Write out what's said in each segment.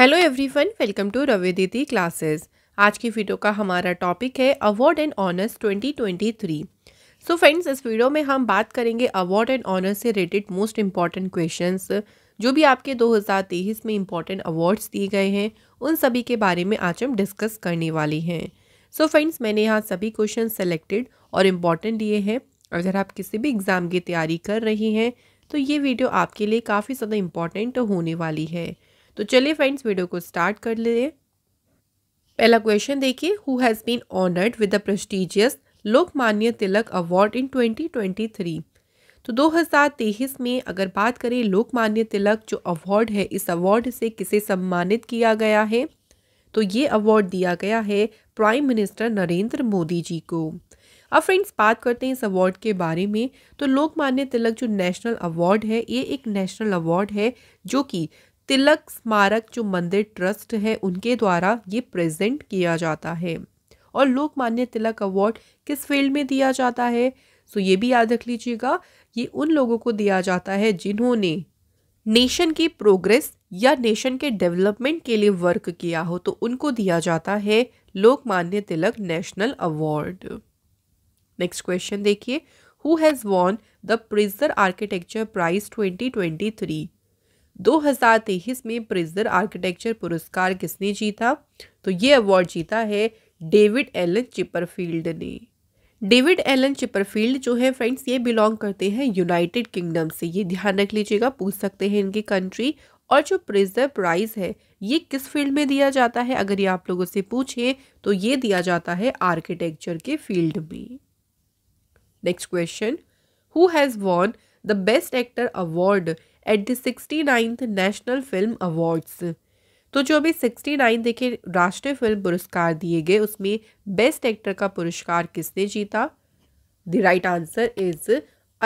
Hello everyone welcome to रविदिति classes आज की वीडियो का हमारा टॉपिक है award and honours 2023 so friends इस वीडियो में हम बात करेंगे अवार्ड एंड ऑनर्स से रिलेटेड मोस्ट इम्पॉर्टेंट क्वेश्चंस जो भी आपके 2023 में इम्पॉर्टेंट अवार्ड्स दिए गए हैं उन सभी के बारे में आज हम डिस्कस करने वाले हैं सो so फ्रेंड्स मैंने यहाँ सभी क्वेश्चन सेलेक्टेड और इम्पॉर्टेंट लिए हैं अगर आप किसी भी एग्ज़ाम की तैयारी कर रही हैं तो ये वीडियो आपके लिए काफ़ी ज़्यादा इम्पॉर्टेंट होने वाली है तो चलिए फ्रेंड्स वीडियो को स्टार्ट कर लिए पहला क्वेश्चन देखिए who has been honoured with the prestigious Lokmanya Tilak award in 2023 तो 2023 में अगर बात करें लोकमान्य तिलक जो अवार्ड है इस अवार्ड से किसे सम्मानित किया गया है तो ये अवार्ड दिया गया है प्राइम मिनिस्टर नरेंद्र मोदी जी को अब फ्रेंड्स बात करते हैं इस अवार्ड के बारे में तो लोकमान्य तिलक जो नेशनल अवार्ड है ये एक नेशनल अवार्ड है जो कि तिलक स्मारक जो मंदिर ट्रस्ट है उनके द्वारा ये प्रेजेंट किया जाता है और लोकमान्य तिलक अवार्ड किस फील्ड में दिया जाता है सो ये भी याद रख लीजिएगा ये उन लोगों को दिया जाता है जिन्होंने नेशन की प्रोग्रेस या नेशन के डेवलपमेंट के लिए वर्क किया हो तो उनको दिया जाता है Lokmanya Tilak national award next question देखिए who has won the Pritzker architecture prize 2023 2023 में प्रिजर आर्किटेक्चर पुरस्कार किसने जीता तो ये अवार्ड जीता है डेविड एलन चिपरफील्ड ने डेविड एलन चिपरफील्ड जो है फ्रेंड्स ये बिलोंग करते हैं यूनाइटेड किंगडम से ये ध्यान रख लीजिएगा पूछ सकते हैं इनकी कंट्री और जो प्रिजर प्राइज है ये किस फील्ड में दिया जाता है अगर ये आप लोगों से पूछें तो ये दिया जाता है आर्किटेक्चर के फील्ड में next question who has won the best actor award at the sixty ninth national film awards तो जो अभी सिक्सटी नाइन देखे राष्ट्रीय फिल्म पुरस्कार दिए गए उसमें बेस्ट एक्टर का पुरस्कार किसने जीता the right answer is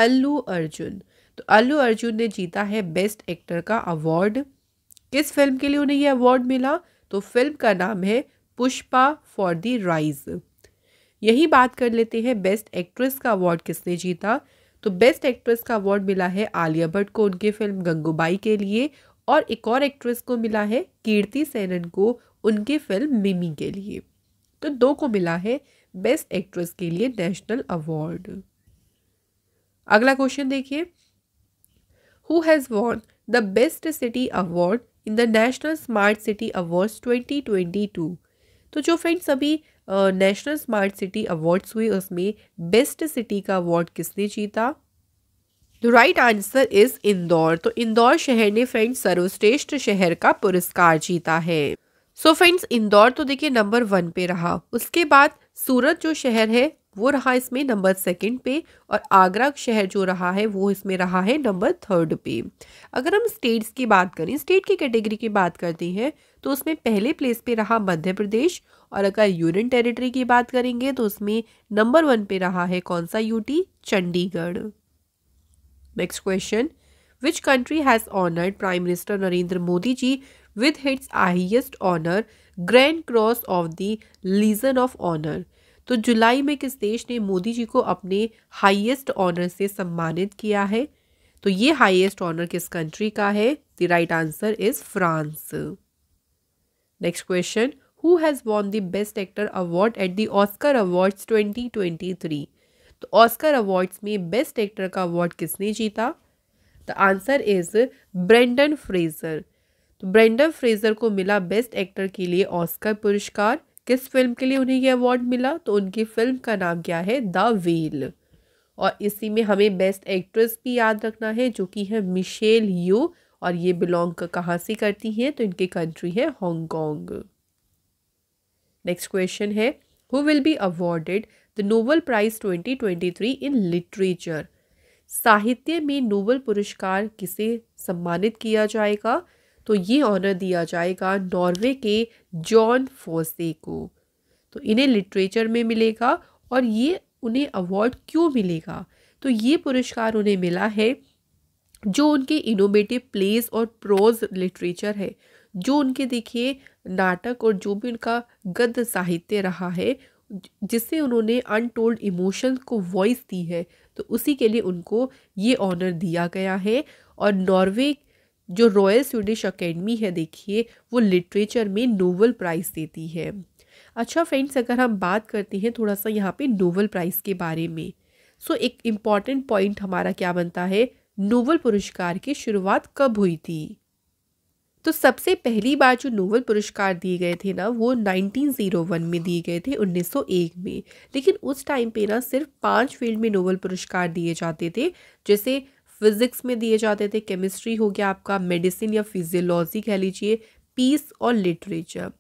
Allu Arjun तो अल्लू अर्जुन ने जीता है बेस्ट एक्टर का अवार्ड किस फिल्म के लिए उन्हें यह अवार्ड मिला तो फिल्म का नाम है पुष्पा फॉर दी राइज यही बात कर लेते हैं बेस्ट एक्ट्रेस का अवार्ड किसने जीता तो बेस्ट एक्ट्रेस का अवार्ड मिला है आलिया भट्ट को उनकी फिल्म गंगूबाई के लिए और एक और एक्ट्रेस को मिला है कीर्ति सेनन को उनकी फिल्म मिमी के लिए तो दो को मिला है बेस्ट एक्ट्रेस के लिए नेशनल अवार्ड अगला क्वेश्चन देखिए who has won the best city award in the national smart city twenty two तो जो फ्रेंड्स अभी नेशनल स्मार्ट सिटी अवार्ड्स हुए उसमें बेस्ट सिटी का अवार्ड किसने जीता the right answer is Indore तो इंदौर शहर ने फ्रेंड्स सर्वश्रेष्ठ शहर का पुरस्कार जीता है सो so फ्रेंड्स इंदौर तो देखिए नंबर वन पे रहा उसके बाद सूरत जो शहर है वो रहा इसमें नंबर सेकंड पे और आगरा शहर जो रहा है वो इसमें रहा है नंबर थर्ड पे अगर हम स्टेट्स की बात करें स्टेट की कैटेगरी की बात करते हैं तो उसमें पहले प्लेस पे रहा मध्य प्रदेश और अगर यूनियन टेरिटरी की बात करेंगे तो उसमें नंबर वन पे रहा है कौन सा UT Chandigarh next question which country has honoured prime minister Narendra Modi ji with his highest honour grand cross of the legion of honour तो जुलाई में किस देश ने मोदी जी को अपने हाईएस्ट ऑनर से सम्मानित किया है तो ये हाईएस्ट ऑनर किस कंट्री का है the right answer is France next question who has won the best actor award at the Oscar awards 2023 तो ऑस्कर अवार्ड्स में बेस्ट एक्टर का अवार्ड किसने जीता the answer is Brendan Fraser तो Brendan Fraser को मिला बेस्ट एक्टर के लिए ऑस्कर पुरस्कार किस फिल्म के लिए उन्हें ये अवार्ड मिला तो उनकी फिल्म का नाम क्या है द व्हील और इसी में हमें बेस्ट एक्ट्रेस भी याद रखना है जो कि है मिशेल यू और ये बिलोंग कहाँ से करती हैं तो इनकी कंट्री है हांगकॉन्ग नेक्स्ट क्वेश्चन है who will be awarded the Nobel prize 2023 in literature साहित्य में नोबल पुरस्कार किसे सम्मानित किया जाएगा तो ये ऑनर दिया जाएगा नॉर्वे के जॉन फोसे को तो इन्हें लिटरेचर में मिलेगा और ये उन्हें अवार्ड क्यों मिलेगा तो ये पुरस्कार उन्हें मिला है जो उनके इनोवेटिव प्लेस और प्रोज लिटरेचर है जो उनके देखिए नाटक और जो भी उनका गद्य साहित्य रहा है जिससे उन्होंने अनटोल्ड इमोशंस को वॉइस दी है तो उसी के लिए उनको ये ऑनर दिया गया है और नॉर्वे जो रॉयल स्वीडिश अकेडमी है देखिए वो लिटरेचर में नोवल प्राइज़ देती है अच्छा फ्रेंड्स अगर हम बात करते हैं थोड़ा सा यहाँ पे नोवल प्राइज़ के बारे में सो एक इम्पॉर्टेंट पॉइंट हमारा क्या बनता है नोवल पुरस्कार की शुरुआत कब हुई थी तो सबसे पहली बार जो नोवल पुरस्कार दिए गए थे ना वो 1901 में दिए गए थे 1901 में लेकिन उस टाइम पे ना सिर्फ पांच फील्ड में नोवल पुरस्कार दिए जाते थे जैसे फिजिक्स में दिए जाते थे केमिस्ट्री हो गया आपका मेडिसिन या फिजियोलॉजी कह लीजिए पीस और लिटरेचर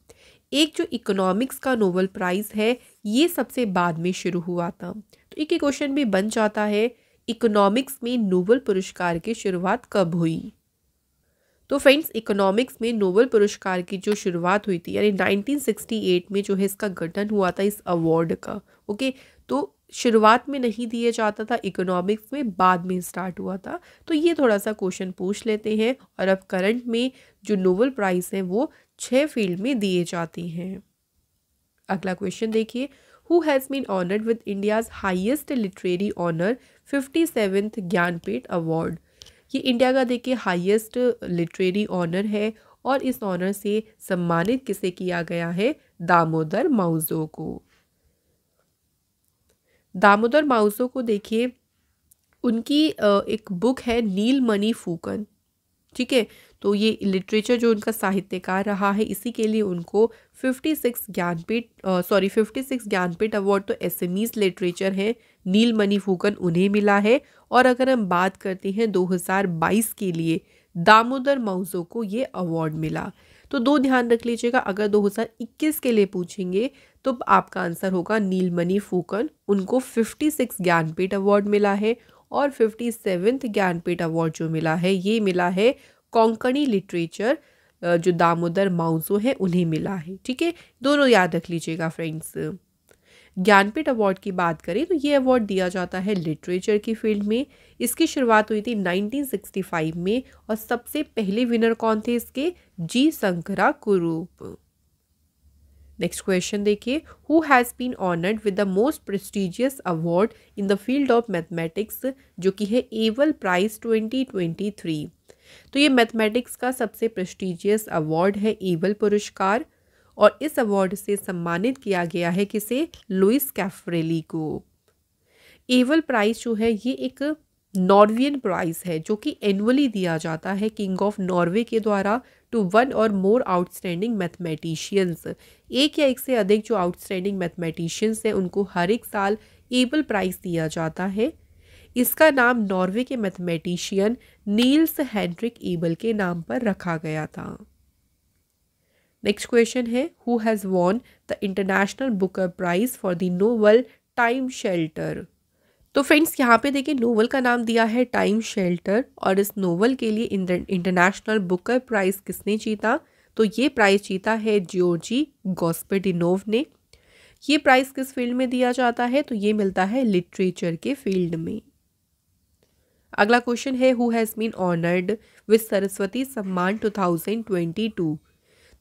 एक जो इकोनॉमिक्स का नोबल प्राइज़ है ये सबसे बाद में शुरू हुआ था तो एक क्वेश्चन भी बन जाता है इकोनॉमिक्स में नोबल पुरस्कार की शुरुआत कब हुई तो फ्रेंड्स इकोनॉमिक्स में नोबल पुरस्कार की जो शुरुआत हुई थी यानी 1968 में जो है इसका गठन हुआ था इस अवार्ड का ओके तो शुरुआत में नहीं दिया जाता था इकोनॉमिक्स में बाद में स्टार्ट हुआ था तो ये थोड़ा सा क्वेश्चन पूछ लेते हैं और अब करंट में जो नोबल प्राइज़ हैं वो छः फील्ड में दिए जाते हैं अगला क्वेश्चन देखिए who has been honoured with India's highest literary honour fifty seventh Jnanpith award ये इंडिया का देखिए हाइएस्ट लिटरेरी ऑनर है और इस ऑनर से सम्मानित किसे किया गया है दामोदर माउजो को दामोदर माउसो को देखिए उनकी एक बुक है नील मणि फूकन ठीक है तो ये लिटरेचर जो उनका साहित्यकार रहा है इसी के लिए उनको 56 ज्ञानपीठ सॉरी 56 ज्ञानपीठ अवार्ड तो एसएमईज लिटरेचर हैं मणि फूकन उन्हें मिला है और अगर हम बात करते हैं 2022 के लिए दामोदर माउजो को ये अवार्ड मिला तो दो ध्यान रख लीजिएगा अगर 2021 के लिए पूछेंगे तो आपका आंसर होगा नीलमणि फूकन उनको 56 ज्ञानपीठ अवार्ड मिला है और फिफ्टी सेवेंथ ज्ञानपीठ अवार्ड जो मिला है ये मिला है कोंकणी लिटरेचर जो दामोदर माउसो है उन्हें मिला है ठीक है दोनों याद रख लीजिएगा फ्रेंड्स ज्ञानपीठ अवार्ड की बात करें तो ये अवार्ड दिया जाता है लिटरेचर की फील्ड में इसकी शुरुआत हुई थी 1965 में और सबसे पहले विनर कौन थे इसके G Sankara Kurup next question देखिए who has been honoured with the most prestigious award in the field of mathematics जो कि है एवल प्राइज ट्वेंटी तो ये मैथमेटिक्स का सबसे प्रेस्टिजियस अवार्ड है एवल पुरस्कार और इस अवार्ड से सम्मानित किया गया है किसे लुइस कैफरेली को एवल प्राइज जो है ये एक नॉर्वियन प्राइज़ है जो कि एनुअली दिया जाता है किंग ऑफ नॉर्वे के द्वारा टू वन और मोर आउटस्टैंडिंग मैथमेटिशियंस एक या एक से अधिक जो आउटस्टैंडिंग मैथमेटिशियंस हैं उनको हर एक साल एबल प्राइज़ दिया जाता है इसका नाम नॉर्वे के मैथमेटिशियन नील्स हैंड्रिक एबल के नाम पर रखा गया था नेक्स्ट क्वेश्चन है who has won the International Booker Prize for the novel Time Shelter तो फ्रेंड्स यहाँ पे देखिए नोवल का नाम दिया है टाइम शेल्टर और इस नोवल के लिए इंटरनेशनल बुकर प्राइज़ किसने जीता तो ये प्राइज़ जीता है जियोजी गॉस्पेडिनोव ने ये प्राइज़ किस फील्ड में दिया जाता है तो ये मिलता है लिटरेचर के फील्ड में अगला क्वेश्चन है who has been honoured with Saraswati Samman 2022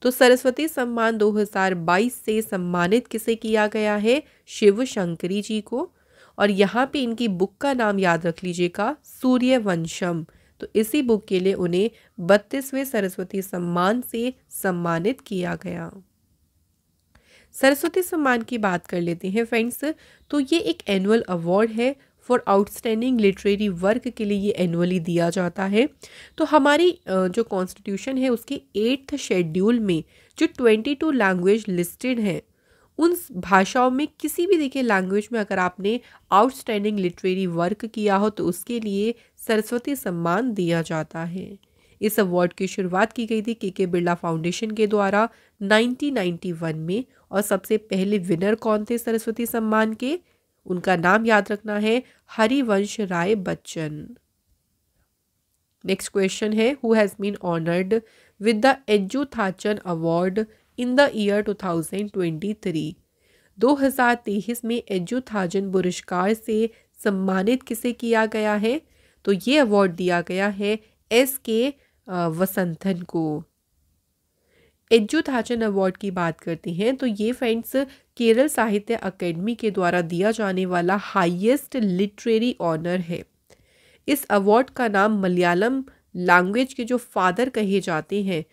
तो सरस्वती सम्मान 2022 से सम्मानित किसे किया गया है शिव शंकरी जी को और यहाँ पे इनकी बुक का नाम याद रख लीजिएगा सूर्य वंशम तो इसी बुक के लिए उन्हें बत्तीसवें सरस्वती सम्मान से सम्मानित किया गया सरस्वती सम्मान की बात कर लेते हैं फ्रेंड्स तो ये एक एनुअल अवार्ड है फॉर आउटस्टैंडिंग लिटरेरी वर्क के लिए ये एनुअली दिया जाता है तो हमारी जो कॉन्स्टिट्यूशन है उसके एट्थ शेड्यूल में जो ट्वेंटी टू लैंग्वेज लिस्टेड हैं उन भाषाओं में किसी भी देखिए लैंग्वेज में अगर आपने आउटस्टैंडिंग लिटरेरी वर्क किया हो तो उसके लिए सरस्वती सम्मान दिया जाता है इस अवार्ड की शुरुआत की गई थी के के बिरला फाउंडेशन के द्वारा 1991 में और सबसे पहले विनर कौन थे सरस्वती सम्मान के उनका नाम याद रखना है हरिवंश राय बच्चन नेक्स्ट क्वेश्चन है who has been honoured with the Ezhuthachan award in the year 2023 2023 में एजु थाजन पुरस्कार से सम्मानित किसे किया गया है तो ये अवार्ड दिया गया है एस के वसंथन को थाचन अवार्ड की बात करते हैं तो ये फ्रेंड्स केरल साहित्य अकेडमी के द्वारा दिया जाने वाला हाईएस्ट लिटरेरी ऑनर है इस अवार्ड का नाम मलयालम लैंग्वेज के जो फादर कहे जाते हैं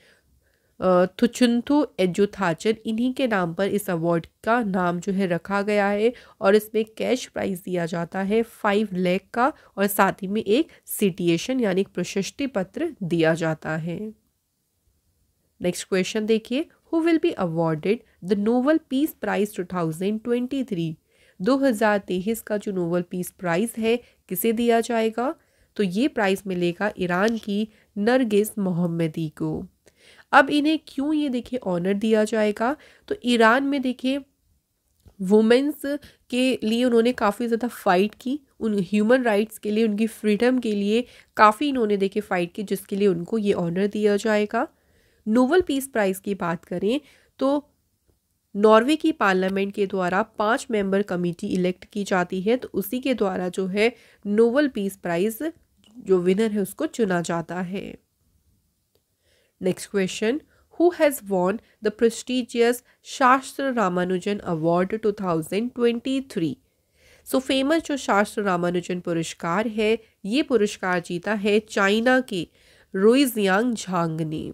थुचुंथु एजुथाचन इन्हीं के नाम पर इस अवार्ड का नाम जो है रखा गया है और इसमें कैश प्राइज़ दिया जाता है फाइव लैख का और साथ ही में एक सिटिएशन यानी प्रशस्ति पत्र दिया जाता है नेक्स्ट क्वेश्चन देखिए who will be awarded the Nobel peace prize two thousand twenty three दो हज़ार तेईस का जो नोवल पीस प्राइज़ है किसे दिया जाएगा तो ये प्राइज़ मिलेगा ईरान की नरगिस मोहम्मदी को अब इन्हें क्यों ये देखिए ऑनर दिया जाएगा तो ईरान में देखिए वुमेंस के लिए उन्होंने काफ़ी ज़्यादा फ़ाइट की उन ह्यूमन राइट्स के लिए उनकी फ्रीडम के लिए काफ़ी इन्होंने देखे फ़ाइट की जिसके लिए उनको ये ऑनर दिया जाएगा नोबल पीस प्राइज़ की बात करें तो नॉर्वे की पार्लियामेंट के द्वारा पांच मेंबर कमेटी इलेक्ट की जाती है तो उसी के द्वारा जो है नोबल पीस प्राइज़ जो विनर है उसको चुना जाता है next question who has won the prestigious Sastra Ramanujan award 2023. So so, famous जो शास्त्र रामानुजन पुरस्कार है ये पुरस्कार जीता है चाइना के रोइजियांग झांग ने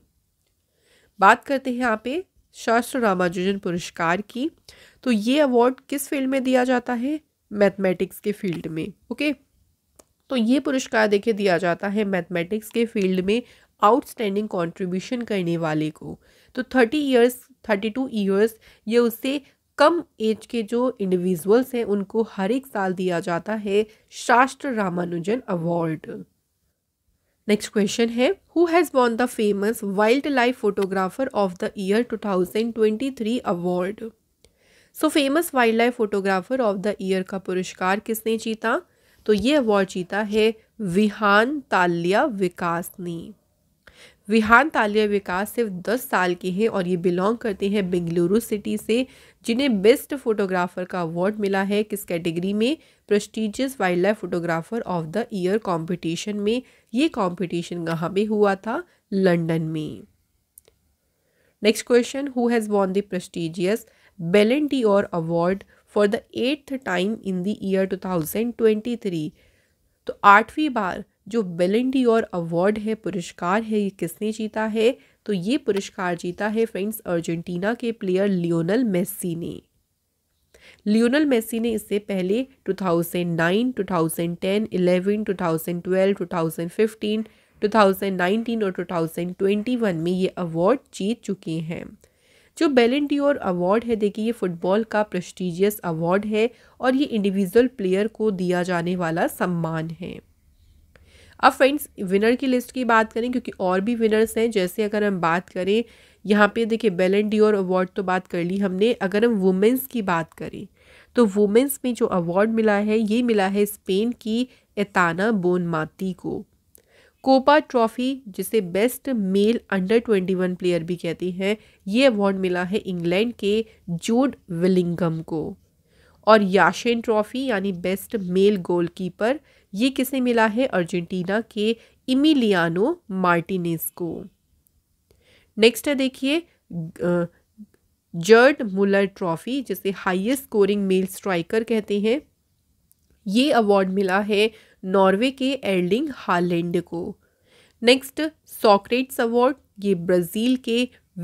बात करते हैं यहाँ पे शास्त्र रामानुजन पुरस्कार की तो ये अवार्ड किस फील्ड में दिया जाता है मैथमेटिक्स के फील्ड में ओके तो ये पुरस्कार देखिए दिया जाता है मैथमेटिक्स के फील्ड में आउटस्टैंडिंग कंट्रीब्यूशन करने वाले को तो thirty years thirty two years ये उससे कम एज के जो इंडिविजुअल्स हैं उनको हर एक साल दिया जाता है Sastra Ramanujan award next question है who has won the famous wildlife photographer of the year two thousand twenty three award so famous wildlife photographer of the year का पुरस्कार किसने जीता तो ये अवार्ड जीता है विहान तालिया विकास ने विहान तालिया विकास सिर्फ दस साल की है और ये बिलोंग करते हैं बेंगलुरु सिटी से जिन्हें बेस्ट फोटोग्राफर का अवार्ड मिला है किस कैटेगरी में prestigious wildlife photographer of the year competition में ये कंपटीशन कहाँ पे हुआ था लंदन में next question who has won the prestigious Ballon d'Or award for the eighth time in the year two तो आठवीं बार जो बेलेंडी और अवार्ड है पुरस्कार है ये किसने जीता है तो ये पुरस्कार जीता है फ्रेंड्स अर्जेंटीना के प्लेयर लियोनल मेस्सी ने लियोनल मेसी ने इससे पहले 2009, 2010, 11, 2012, 2015, 2019 और 2021 में ये अवार्ड जीत चुके हैं जो और अवार्ड है देखिए ये फुटबॉल का प्रेस्टिजियस अवार्ड है और ये इंडिविजुअल प्लेयर को दिया जाने वाला सम्मान है अब फ्रेंड्स विनर की लिस्ट की बात करें क्योंकि और भी विनर्स हैं जैसे अगर हम बात करें यहाँ पे देखिए बेलन डियोर अवार्ड तो बात कर ली हमने अगर हम वुमेंस की बात करें तो वुमेंस में जो अवार्ड मिला है ये मिला है स्पेन की एताना बोनमाती को कोपा ट्रॉफी जिसे best male under twenty one player भी कहती हैं ये अवार्ड मिला है इंग्लैंड के जोड विलिंगम को और याशेन ट्रॉफी यानी बेस्ट मेल गोलकीपर ये किसे मिला है अर्जेंटीना के इमिलियानो मार्टिनेस को नेक्स्ट है देखिए जर्ड मुलर ट्रॉफी जिसे हाईएस्ट स्कोरिंग मेल स्ट्राइकर कहते हैं ये अवार्ड मिला है नॉर्वे के एल्डिंग हालैंड को नेक्स्ट सॉक्रेट्स अवार्ड ये ब्राज़ील के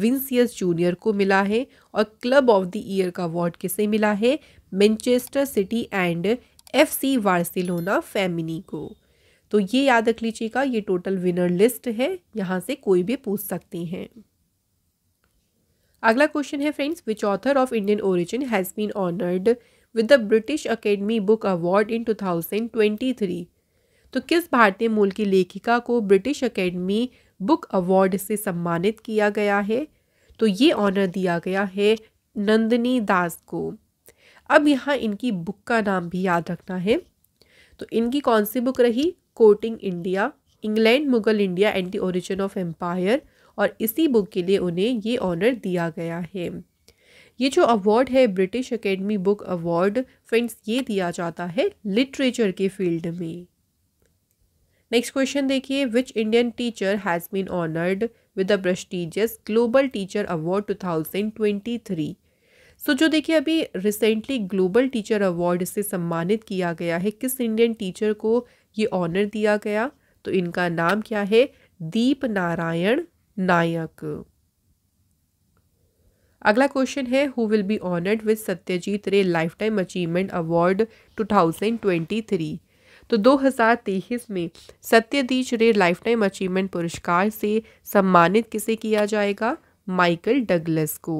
विंसियस जूनियर को मिला है और क्लब ऑफ द ईयर का अवार्ड किसे मिला है Manchester City and F C Barcelona Femeni को तो ये याद रख लीजिएगा ये टोटल विनर लिस्ट है यहाँ से कोई भी पूछ सकते हैं अगला क्वेश्चन है friends which author of Indian origin has been honoured with the British Academy book award in 2023 तो किस भारतीय मूल की लेखिका को ब्रिटिश अकेडमी बुक अवार्ड से सम्मानित किया गया है तो ये ऑनर दिया गया है नंदनी दास को अब यहाँ इनकी बुक का नाम भी याद रखना है तो इनकी कौन सी बुक रही courting India England Mughal India and the origin of empire और इसी बुक के लिए उन्हें ये ऑनर दिया गया है ये जो अवार्ड है British Academy book award friends ये दिया जाता है लिटरेचर के फील्ड में नेक्स्ट क्वेश्चन देखिए which Indian teacher has been honoured with the prestigious global teacher award 2023 so so, जो देखिए अभी रिसेंटली ग्लोबल टीचर अवार्ड से सम्मानित किया गया है किस इंडियन टीचर को ये ऑनर दिया गया तो इनका नाम क्या है दीप नारायण नायक अगला क्वेश्चन है who will be honoured with Satyajit Ray lifetime achievement award 2023 तो 2023 में Satyajit Ray lifetime achievement पुरस्कार से सम्मानित किसे किया जाएगा माइकल डगलस को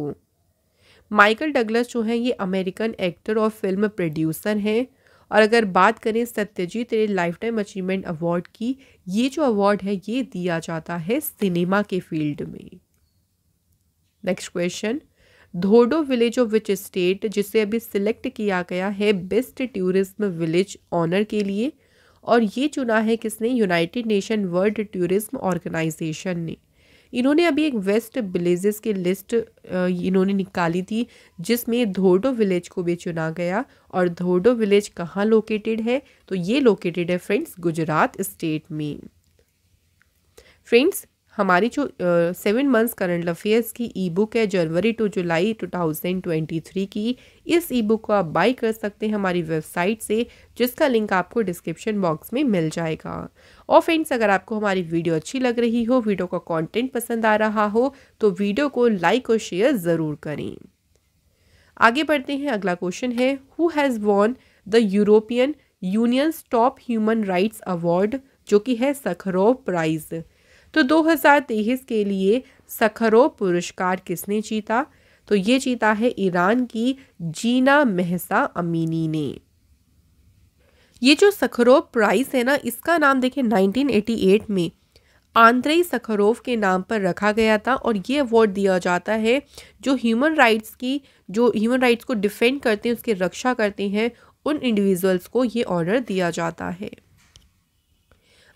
माइकल डगलस जो है ये अमेरिकन एक्टर और फिल्म प्रोड्यूसर हैं और अगर बात करें Satyajit Ray lifetime achievement award की ये जो अवार्ड है ये दिया जाता है सिनेमा के फील्ड में नेक्स्ट क्वेश्चन धोडो विलेज ऑफ विच स्टेट जिसे अभी सिलेक्ट किया गया है बेस्ट टूरिज्म विलेज ऑनर के लिए और ये चुना है किसने United Nation World Tourism Organization ने इन्होंने अभी एक वेस्ट विलेजेस की लिस्ट इन्होंने निकाली थी जिसमें धोडो विलेज को भी चुना गया और धोडो विलेज कहाँ लोकेटेड है तो ये लोकेटेड है फ्रेंड्स गुजरात स्टेट में फ्रेंड्स हमारी जो सेवन मंथ्स करंट अफेयर्स की ई बुक है जनवरी टू जुलाई 2023 की इस ई बुक को आप बाई कर सकते हैं हमारी वेबसाइट से जिसका लिंक आपको डिस्क्रिप्शन बॉक्स में मिल जाएगा और फ्रेंड्स अगर आपको हमारी वीडियो अच्छी लग रही हो वीडियो का कंटेंट पसंद आ रहा हो तो वीडियो को लाइक और शेयर ज़रूर करें आगे बढ़ते हैं अगला क्वेश्चन है who has won the European Union's top human rights award जो कि है सखरोव प्राइज़ तो 2023 के लिए सखरो पुरस्कार किसने जीता तो ये जीता है ईरान की जीना मेहसा अमीनी ने ये जो सखरोव प्राइस है ना इसका नाम देखें 1988 में आंद्रेई सखरोव के नाम पर रखा गया था और ये अवार्ड दिया जाता है जो ह्यूमन राइट्स की जो ह्यूमन राइट्स को डिफेंड करते हैं उसकी रक्षा करते हैं उन इंडिविजुअल्स को ये ऑर्डर दिया जाता है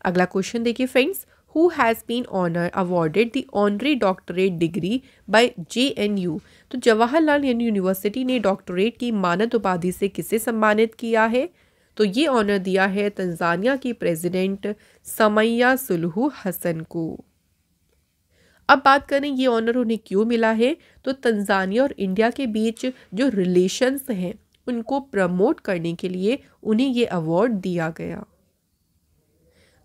अगला क्वेश्चन देखिए friends who has been honor awarded the honorary doctorate degree by JNU तो जवाहरलाल नेहरू यूनिवर्सिटी ने डॉक्टरेट की मानद उपाधि से किसे सम्मानित किया है तो ये ऑनर दिया है तंजानिया की प्रेसिडेंट समैया सुलहू हसन को अब बात करें ये ऑनर उन्हें क्यों मिला है तो तंजानिया और इंडिया के बीच जो रिलेशंस हैं उनको प्रमोट करने के लिए उन्हें ये अवार्ड दिया गया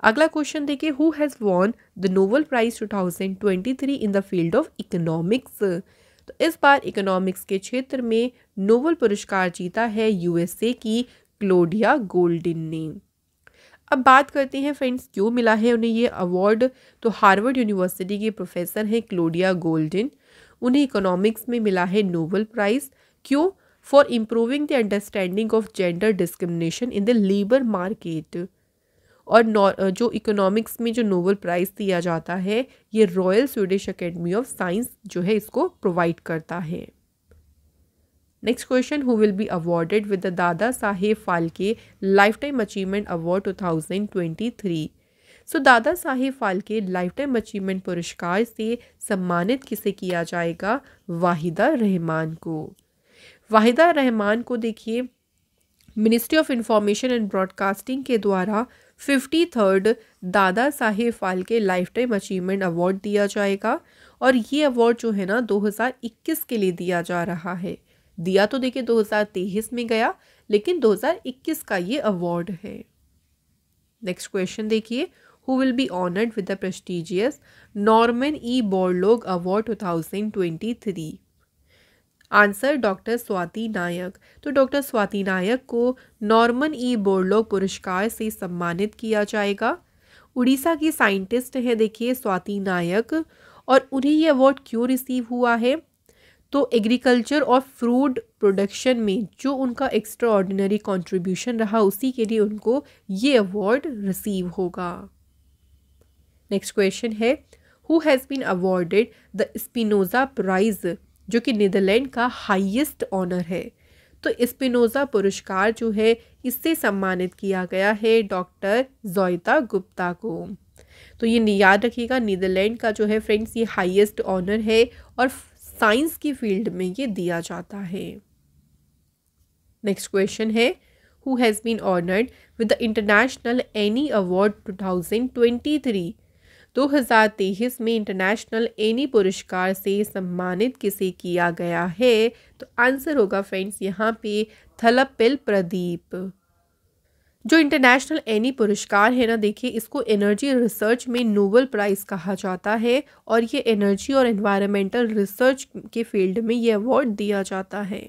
अगला क्वेश्चन देखिए who has won the Nobel prize 2023 in the field of economics तो इस बार इकोनॉमिक्स के क्षेत्र में नोबल पुरस्कार जीता है यूएसए की क्लोडिया गोल्डिन ने अब बात करते हैं फ्रेंड्स क्यों मिला है उन्हें ये अवार्ड तो हार्वर्ड यूनिवर्सिटी के प्रोफेसर हैं क्लोडिया गोल्डिन उन्हें इकोनॉमिक्स में मिला है नोबल प्राइज़ क्यों for improving the understanding of gender discrimination in the labour market और uh, जो इकोनॉमिक्स में जो नोबल प्राइज़ दिया जाता है ये royal Swedish academy of science जो है इसको प्रोवाइड करता है next question who will be awarded with the Dada Saheb Phalke lifetime achievement award two thousand twenty three so Dada Saheb Phalke lifetime achievement पुरस्कार से सम्मानित किसे किया जाएगा वाहिदा रहमान को वाहिदा रहमान को देखिए ministry of information and broadcasting के द्वारा fifty third Dada Saheb Phalke lifetime achievement award दिया जाएगा और ये अवार्ड जो है ना 2021 के लिए दिया जा रहा है दिया तो देखिए 2023 में गया लेकिन 2021 का ये अवार्ड है नेक्स्ट क्वेश्चन देखिए who will be honoured with the prestigious Norman E Borlaug award 2023 answer doctor Swati Nayak तो डॉक्टर स्वाति नायक को नॉर्मन ई बोर्लो पुरस्कार से सम्मानित किया जाएगा उड़ीसा की साइंटिस्ट हैं देखिए स्वाति नायक और उन्हें ये अवार्ड क्यों रिसीव हुआ है तो एग्रीकल्चर और फ्रूड प्रोडक्शन में जो उनका एक्स्ट्रा ऑर्डिनरी कॉन्ट्रीब्यूशन रहा उसी के लिए उनको ये अवार्ड रिसीव होगा नेक्स्ट क्वेश्चन है who has been awarded the Spinoza prize जो कि नीदरलैंड का हाईएस्ट ऑनर है तो स्पिनोज़ा पुरस्कार जो है इससे सम्मानित किया गया है डॉक्टर जोयता गुप्ता को तो ये याद रखिएगा नीदरलैंड का जो है फ्रेंड्स ये हाईएस्ट ऑनर है और साइंस की फील्ड में ये दिया जाता है नेक्स्ट क्वेश्चन है who has been honoured with the international Eni award 2023 2023 में इंटरनेशनल एनी पुरस्कार से सम्मानित किसे किया गया है तो आंसर होगा फ्रेंड्स यहाँ पे थलपिल प्रदीप जो इंटरनेशनल एनी पुरस्कार है ना देखिए इसको एनर्जी रिसर्च में नोबल प्राइज़ कहा जाता है और ये एनर्जी और एनवायरमेंटल रिसर्च के फील्ड में ये अवार्ड दिया जाता है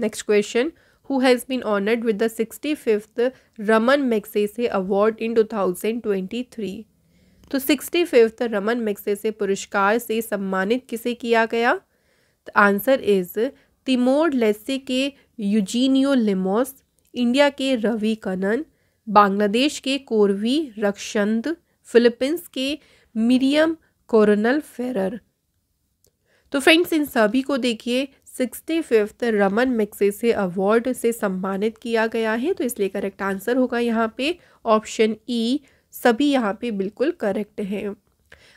next question who has been honoured with the sixty fifth Ramon Magsaysay award in two thousand twenty three तो सिक्सटी फिफ्थ रमन मिक्से से पुरस्कार से सम्मानित किसे किया गया तो आंसर इज तिमोर लेसे के यूजीनियो लिमोस इंडिया के रवि कनन बांग्लादेश के कोरवी रक्षंद फिलीपींस के मिरियम कोरोनल फेरर तो फ्रेंड्स इन सभी को देखिए सिक्सटी फिफ्थ रमन मिक्से से अवार्ड से सम्मानित किया गया है तो इसलिए करेक्ट आंसर होगा यहाँ पे ऑप्शन ई e, सभी यहाँ पे बिल्कुल करेक्ट हैं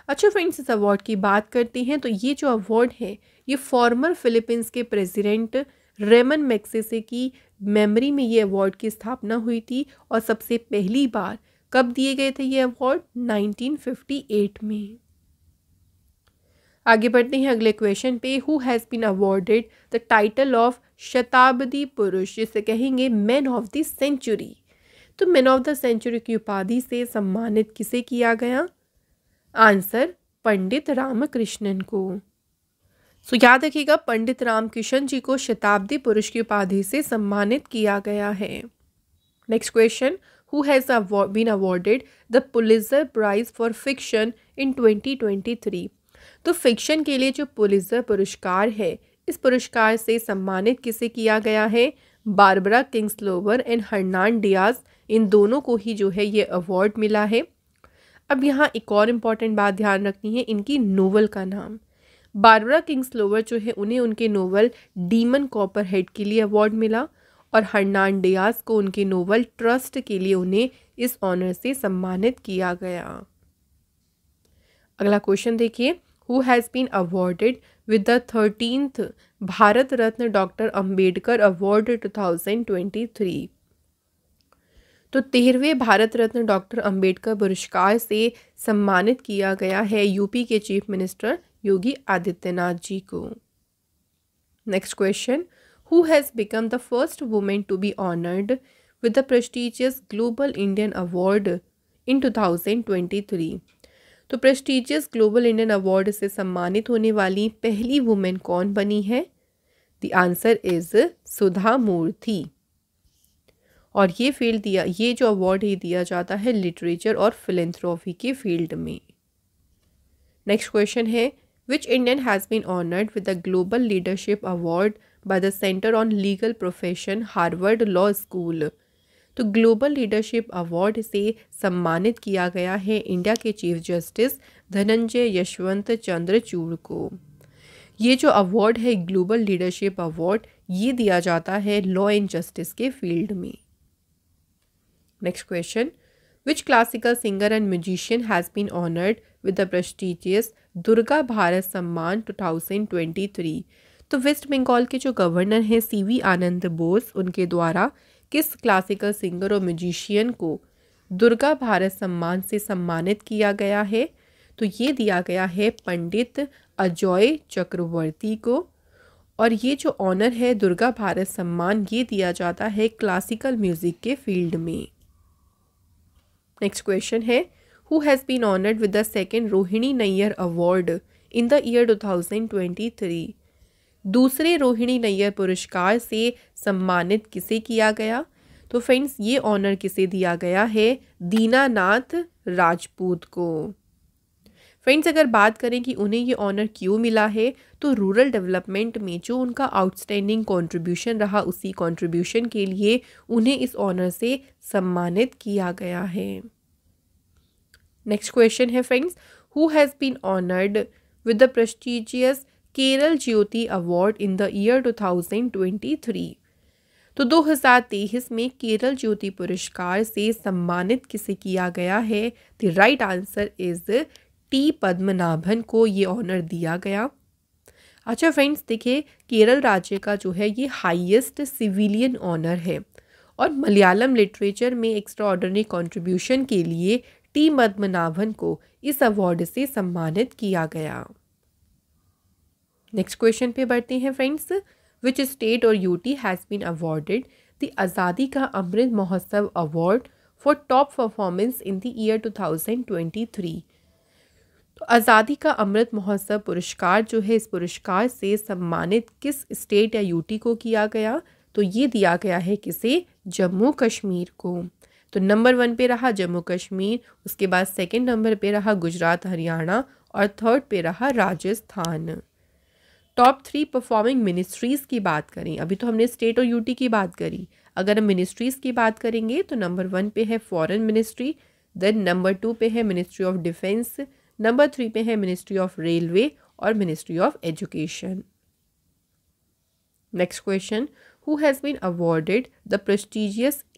अच्छा फ्रेंड्स इस अवार्ड की बात करते हैं तो ये जो अवार्ड है ये फॉर्मर फिलीपींस के प्रेसिडेंट रेमन मैक्सेसे की मेमोरी में ये अवार्ड की स्थापना हुई थी और सबसे पहली बार कब दिए गए थे ये अवार्ड 1958 में आगे बढ़ते हैं अगले क्वेश्चन पे who has been awarded the title of शताब्दी पुरुष जिसे कहेंगे मैन ऑफ द सेंचुरी तो मैन ऑफ द सेंचुरी की उपाधि से सम्मानित किसे किया गया आंसर पंडित रामकृष्णन को सो याद रखिएगा पंडित रामकृष्ण जी को शताब्दी पुरुष की उपाधि से सम्मानित किया गया है next question who has been awarded the Pulitzer prize for fiction in 2023 तो फिक्शन के लिए जो पुलिसर पुरस्कार है इस पुरस्कार से सम्मानित किसे किया गया है Barbara Kingsolver and Hernan Diaz इन दोनों को ही जो है ये अवार्ड मिला है अब यहाँ एक और इम्पॉर्टेंट बात ध्यान रखनी है इनकी नोवल का नाम बारबरा किंग्सलोवर जो है उन्हें उनके नोवल डीमन कॉपर हेड के लिए अवार्ड मिला और हरनान डियास को उनके नोवल ट्रस्ट के लिए उन्हें इस ऑनर से सम्मानित किया गया अगला क्वेश्चन देखिए who has been awarded with the thirteenth Bharat Ratna doctor Ambedkar award three तो तेरहवें भारत रत्न डॉक्टर अंबेडकर पुरस्कार से सम्मानित किया गया है यूपी के चीफ मिनिस्टर योगी आदित्यनाथ जी को next question who has become the first women to be honoured global Indian award in two thousand twenty 2023. तो प्रेस्टिजियस ग्लोबल इंडियन अवार्ड से सम्मानित होने वाली पहली वुमेन कौन बनी है the answer is Sudha Murthy और ये फील्ड दिया ये जो अवार्ड ही दिया जाता है लिटरेचर और फिलेंथ्रॉफी के फील्ड में नेक्स्ट क्वेश्चन है which Indian has been honoured with the global leadership award by the centre on legal profession Harvard law school तो ग्लोबल लीडरशिप अवार्ड से सम्मानित किया गया है इंडिया के चीफ जस्टिस धनंजय यशवंत चंद्रचूड़ को ये जो अवार्ड है ग्लोबल लीडरशिप अवार्ड ये दिया जाता है लॉ एंड जस्टिस के फील्ड में next question which classical singer and musician has been honoured with the prestigious Durga Bharat Samman 2023 तो वेस्ट बंगाल के जो गवर्नर हैं सी वी आनंद बोस उनके द्वारा किस क्लासिकल सिंगर और म्यूजिशियन को दुर्गा भारत सम्मान से सम्मानित किया गया है तो ये दिया गया है पंडित अजॉय चक्रवर्ती को और ये जो ऑनर है दुर्गा भारत सम्मान ये दिया जाता है क्लासिकल म्यूज़िक के फील्ड में नेक्स्ट क्वेश्चन है who has been honoured with the second Rohini Nayyar award in the year two thousand twenty three दूसरे रोहिणी नैयर पुरस्कार से सम्मानित किसे किया गया तो फ्रेंड्स ये ऑनर किसे दिया गया है दीनानाथ राजपूत को फ्रेंड्स अगर बात करें कि उन्हें ये ऑनर क्यों मिला है तो रूरल डेवलपमेंट में जो उनका आउटस्टैंडिंग कंट्रीब्यूशन रहा उसी कंट्रीब्यूशन के लिए उन्हें इस ऑनर से सम्मानित किया गया है नेक्स्ट क्वेश्चन है friends who has been honoured with the prestigious Kerala Jyoti award in the year two तो 2023 में केरल ज्योति पुरस्कार से सम्मानित किसे किया गया है the right answer is T Padmanabhan को ये ऑनर दिया गया अच्छा फ्रेंड्स देखिए केरल राज्य का जो है ये हाईएस्ट सिविलियन ऑनर है और मलयालम लिटरेचर में एक्स्ट्रा ऑर्डनरी कॉन्ट्रीब्यूशन के लिए टी पद्मनाभन को इस अवार्ड से सम्मानित किया गया नेक्स्ट क्वेश्चन पे बढ़ते हैं फ्रेंड्स विच स्टेट और UT has been awarded the Azadi Ka Amrit Mahotsav award for top performance in the year three तो आज़ादी का अमृत महोत्सव पुरस्कार जो है इस पुरस्कार से सम्मानित किस स्टेट या यूटी को किया गया तो ये दिया गया है किसे जम्मू कश्मीर को तो नंबर वन पे रहा जम्मू कश्मीर उसके बाद सेकंड नंबर पे रहा गुजरात हरियाणा और थर्ड पे रहा Rajasthan top three performing ministries की बात करें अभी तो हमने स्टेट और यूटी की बात करी अगर हम मिनिस्ट्रीज़ की बात करेंगे तो नंबर वन पे है foreign ministry then number two पे है ministry of defence number three पे है मिनिस्ट्री ऑफ रेलवे और ministry of education next question the has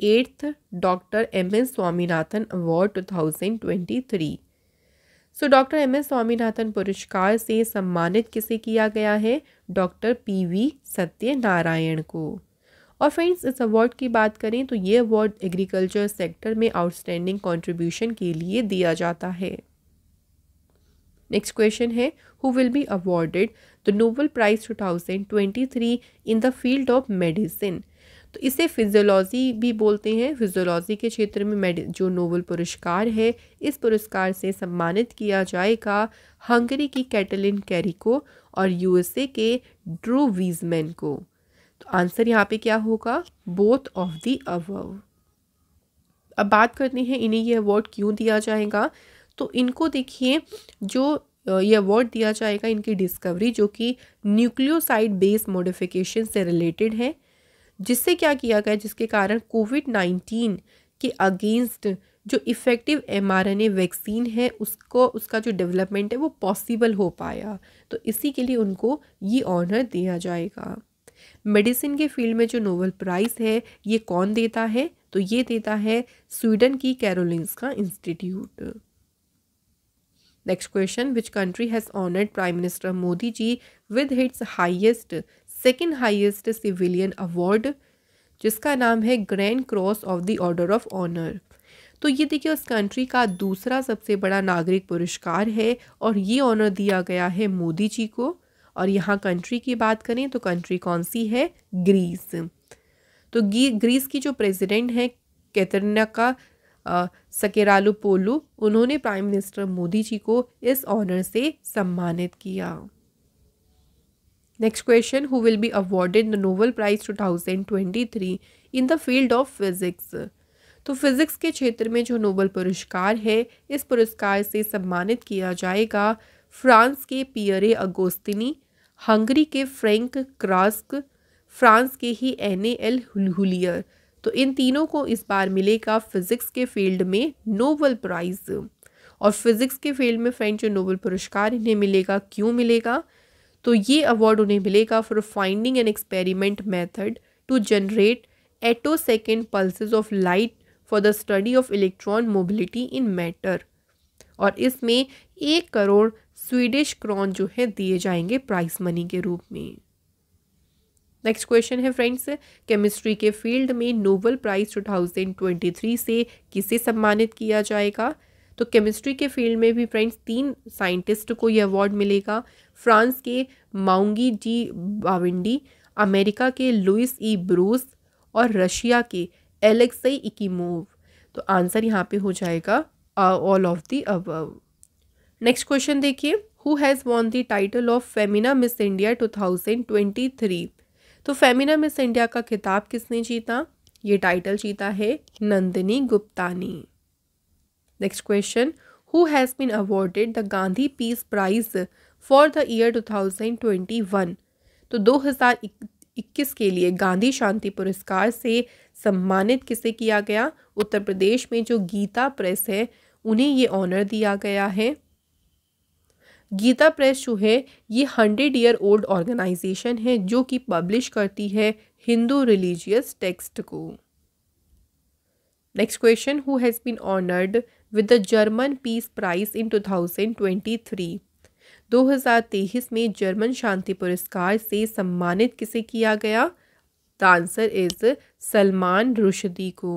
eighth doctor M S Swaminathan award two thousand twenty 2023. So doctor M S Swaminathan पुरस्कार से सम्मानित किसे किया गया है डॉक्टर पी वी सत्यनारायण को और फ्रेंड्स इस अवार्ड की बात करें तो ये अवार्ड एग्रीकल्चर सेक्टर में आउटस्टैंडिंग कॉन्ट्रीब्यूशन के लिए दिया जाता है नेक्स्ट क्वेश्चन है who will be awarded the Nobel prize three in the field of medicine तो इसे फिजियोलॉजी भी बोलते हैं फिजियोलॉजी के क्षेत्र में जो नोबल पुरस्कार है इस पुरस्कार से सम्मानित किया जाएगा हंगरी की कैटलिन कैरी को और यूएसए के ड्रू वीजमैन को तो आंसर यहाँ पे क्या होगा बोथ ऑफ दी अव अब बात करते हैं इन्हें ये अवार्ड क्यों दिया जाएगा तो इनको देखिए जो ये अवार्ड दिया जाएगा इनकी डिस्कवरी जो कि न्यूक्लियोसाइड बेस मॉडिफिकेशन से रिलेटेड है जिससे क्या किया गया जिसके कारण कोविड नाइन्टीन के अगेंस्ट जो इफ़ेक्टिव एम वैक्सीन है उसको उसका जो डेवलपमेंट है वो पॉसिबल हो पाया तो इसी के लिए उनको ये ऑनर दिया जाएगा मेडिसिन के फील्ड में जो नोबल प्राइज़ है ये कौन देता है तो ये देता है स्वीडन की Karolinska institute next question which country has honoured prime minister Modi ji with its highest, second highest civilian award जिसका नाम है grand cross of the order of honour तो ये देखिए उस कंट्री का दूसरा सबसे बड़ा नागरिक पुरस्कार है और ये ऑनर दिया गया है मोदी जी को और यहाँ कंट्री की बात करें तो कंट्री कौन सी है ग्रीस तो ग्रीस की जो प्रेसिडेंट है कैतरना का सकेरालू पोलू उन्होंने प्राइम मिनिस्टर मोदी जी को इस ऑनर से सम्मानित किया next question who will be awarded the Nobel prize two thousand twenty three in the field of physics तो फिज़िक्स के क्षेत्र में जो नोबल पुरस्कार है इस पुरस्कार से सम्मानित किया जाएगा फ्रांस के पियरे अगोस्तिनी हंगरी के फ्रैंक क्रास्क फ्रांस के ही एन एल हुलियर तो इन तीनों को इस बार मिलेगा फिज़िक्स के फील्ड में नोबल प्राइज़ और फिज़िक्स के फील्ड में फ्रेंड जो नोबल पुरस्कार इन्हें मिलेगा क्यों मिलेगा तो ये अवार्ड उन्हें मिलेगा for finding an experiment method to generate attosecond pulses of light for the study of electron mobility in matter और इसमें एक करोड़ स्वीडिश क्रॉन जो है दिए जाएंगे प्राइस मनी के रूप में नेक्स्ट क्वेश्चन है फ्रेंड्स केमिस्ट्री के फील्ड में नोबल प्राइज 2023 से किसे सम्मानित किया जाएगा तो केमिस्ट्री के फील्ड में भी फ्रेंड्स तीन साइंटिस्ट को यह अवार्ड मिलेगा फ्रांस के माउंगी जी बाविंडी अमेरिका के लुइस ई ब्रूस और रशिया के एलेक्सई इकीमोव तो आंसर यहाँ पे हो जाएगा all of the above next question देखिए who has won the title of Femina Miss India two thousand twenty three तो फेमिना मिस इंडिया का खिताब किसने जीता ये टाइटल जीता है Nandini Gupta next question who has been awarded the Gandhi peace prize for the year 2021 तो 2021 के लिए गांधी शांति पुरस्कार से सम्मानित किसे किया गया उत्तर प्रदेश में जो गीता प्रेस है उन्हें ये ऑनर दिया गया है गीता प्रेस जो है ये हंड्रेड ईयर ओल्ड ऑर्गेनाइजेशन है जो कि पब्लिश करती है हिंदू रिलीजियस टेक्स्ट को next question who has been honoured with the German peace prize in two thousand twenty three दो हज़ार तेईस में जर्मन शांति पुरस्कार से सम्मानित किसे किया गया the answer is Salman Rushdie को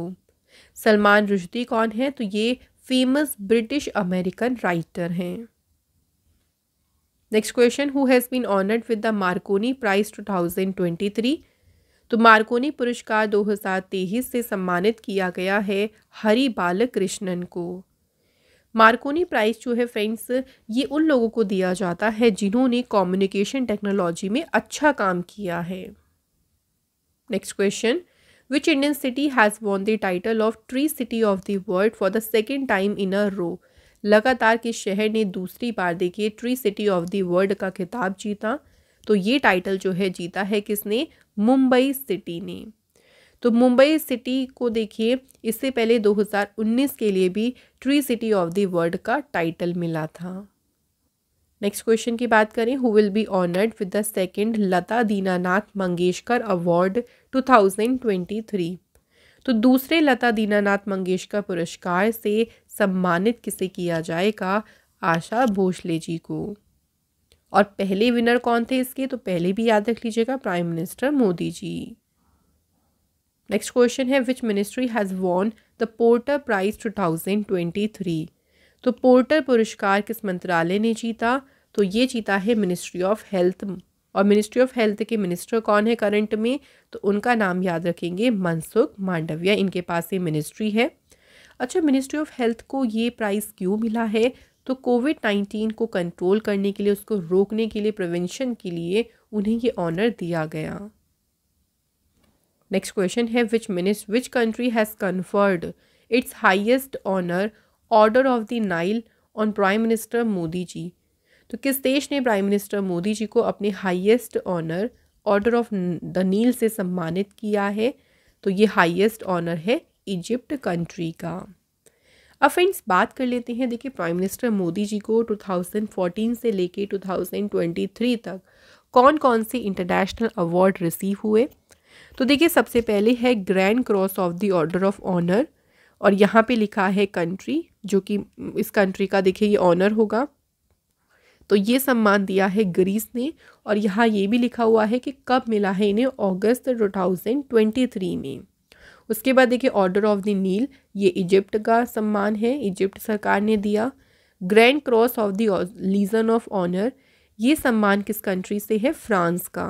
सलमान रुशदी कौन है तो ये फेमस ब्रिटिश अमेरिकन राइटर हैं next question who has been honoured with the Marconi prize three तो मार्कोनी पुरस्कार तेईस से सम्मानित किया गया है हरि बाल कृष्णन को मार्कोनी प्राइज़ जो है फ्रेंड्स ये उन लोगों को दिया जाता है जिन्होंने कम्युनिकेशन टेक्नोलॉजी में अच्छा काम किया है next question which Indian city has won the title of tree city of the world for the second time in a row लगातार किस शहर ने दूसरी बार देखिए tree city of the world का खिताब जीता तो ये टाइटल जो है जीता है किसने मुंबई सिटी ने तो मुंबई सिटी को देखिए इससे पहले 2019 के लिए भी tree city of the world का टाइटल मिला था नेक्स्ट क्वेश्चन की बात करें who will be honoured with the second Lata Dinanath Mangeshkar award 2023 तो दूसरे लता दीनानाथ मंगेशकर पुरस्कार से सम्मानित किसे किया जाएगा आशा भोसले जी को और पहले विनर कौन थे इसके तो पहले भी याद रख लीजिएगा prime minister Modi ji next question है which ministry has won the Porter prize 2023 तो पोर्टर पुरस्कार किस मंत्रालय ने जीता तो ये जीता है मिनिस्ट्री ऑफ हेल्थ और मिनिस्ट्री ऑफ हेल्थ के मिनिस्टर कौन है करंट में तो उनका नाम याद रखेंगे मनसुख मांडविया इनके पास ये मिनिस्ट्री है अच्छा मिनिस्ट्री ऑफ हेल्थ को ये प्राइस क्यों मिला है तो कोविड नाइन्टीन को कंट्रोल करने के लिए उसको रोकने के लिए प्रिवेंशन के लिए उन्हें ये ऑनर दिया गया नेक्स्ट क्वेश्चन है which ministry which country has conferred its highest honour order of the Nile on prime minister Modi ji तो किस देश ने प्राइम मिनिस्टर मोदी जी को अपने highest honour order of the Nile से सम्मानित किया है तो ये हाइएस्ट ऑनर है इजिप्ट कंट्री का अब फ्रेंड्स बात कर लेते हैं देखिए प्राइम मिनिस्टर मोदी जी को 2014 से लेके 2023 तक कौन कौन से इंटरनेशनल अवार्ड रिसीव हुए तो देखिए सबसे पहले है grand cross of the order of honour और यहाँ पे लिखा है कंट्री जो कि इस कंट्री का देखिए ये ऑनर होगा तो ये सम्मान दिया है ग्रीस ने और यहाँ ये भी लिखा हुआ है कि कब मिला है इन्हें अगस्त 2023 में उसके बाद देखिए ऑर्डर ऑफ द नील ये इजिप्ट का सम्मान है इजिप्ट सरकार ने दिया grand cross of the legion of honour ये सम्मान किस कंट्री से है फ्रांस का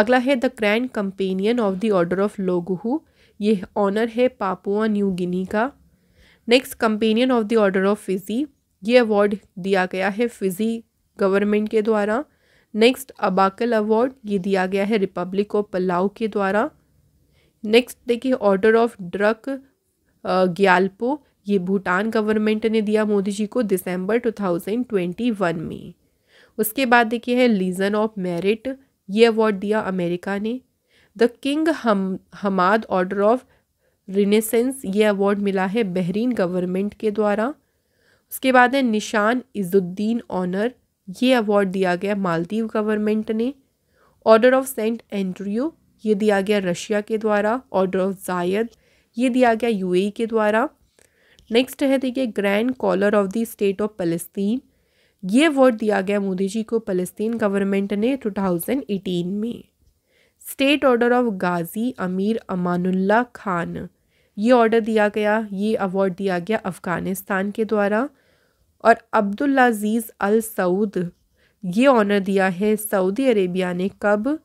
अगला है the grand companion of the order of Logohu ये ऑनर है पापुआ न्यू गिनी का next companion of the order of Fiji ये अवार्ड दिया गया है फिजी गवर्नमेंट के द्वारा नेक्स्ट अबाकल अवार्ड ये दिया गया है रिपब्लिक ऑफ पलाव के द्वारा नेक्स्ट देखिए ऑर्डर ऑफ ड्रक ग्यालपो ये भूटान गवर्नमेंट ने दिया मोदी जी को दिसंबर 2021 में उसके बाद देखिए है लीजन ऑफ मेरिट ये अवार्ड दिया अमेरिका ने द किंग हम हमाद ऑर्डर ऑफ रिनेसेंस ये अवार्ड मिला है बहरीन गवर्नमेंट के द्वारा उसके बाद है निशान इजुद्दीन ऑनर ये अवार्ड दिया गया मालदीव गवर्नमेंट ने ऑर्डर ऑफ सेंट एंड्रियो ये दिया गया रशिया के द्वारा ऑर्डर ऑफ जायद ये दिया गया यूएई e के द्वारा नेक्स्ट है देखिए grand collar of the state of फलस्तीन ये अवार्ड दिया गया मोदी जी को फलस्तीन गवर्नमेंट ने 2018 में स्टेट ऑर्डर ऑफ गाजी अमीर अमानुल्ला खान ये ऑर्डर दिया गया ये अवार्ड दिया गया अफ़गानिस्तान के द्वारा और अब्दुल्लाजीज़ अल सऊद ये ऑनर दिया है सऊदी अरेबिया ने कब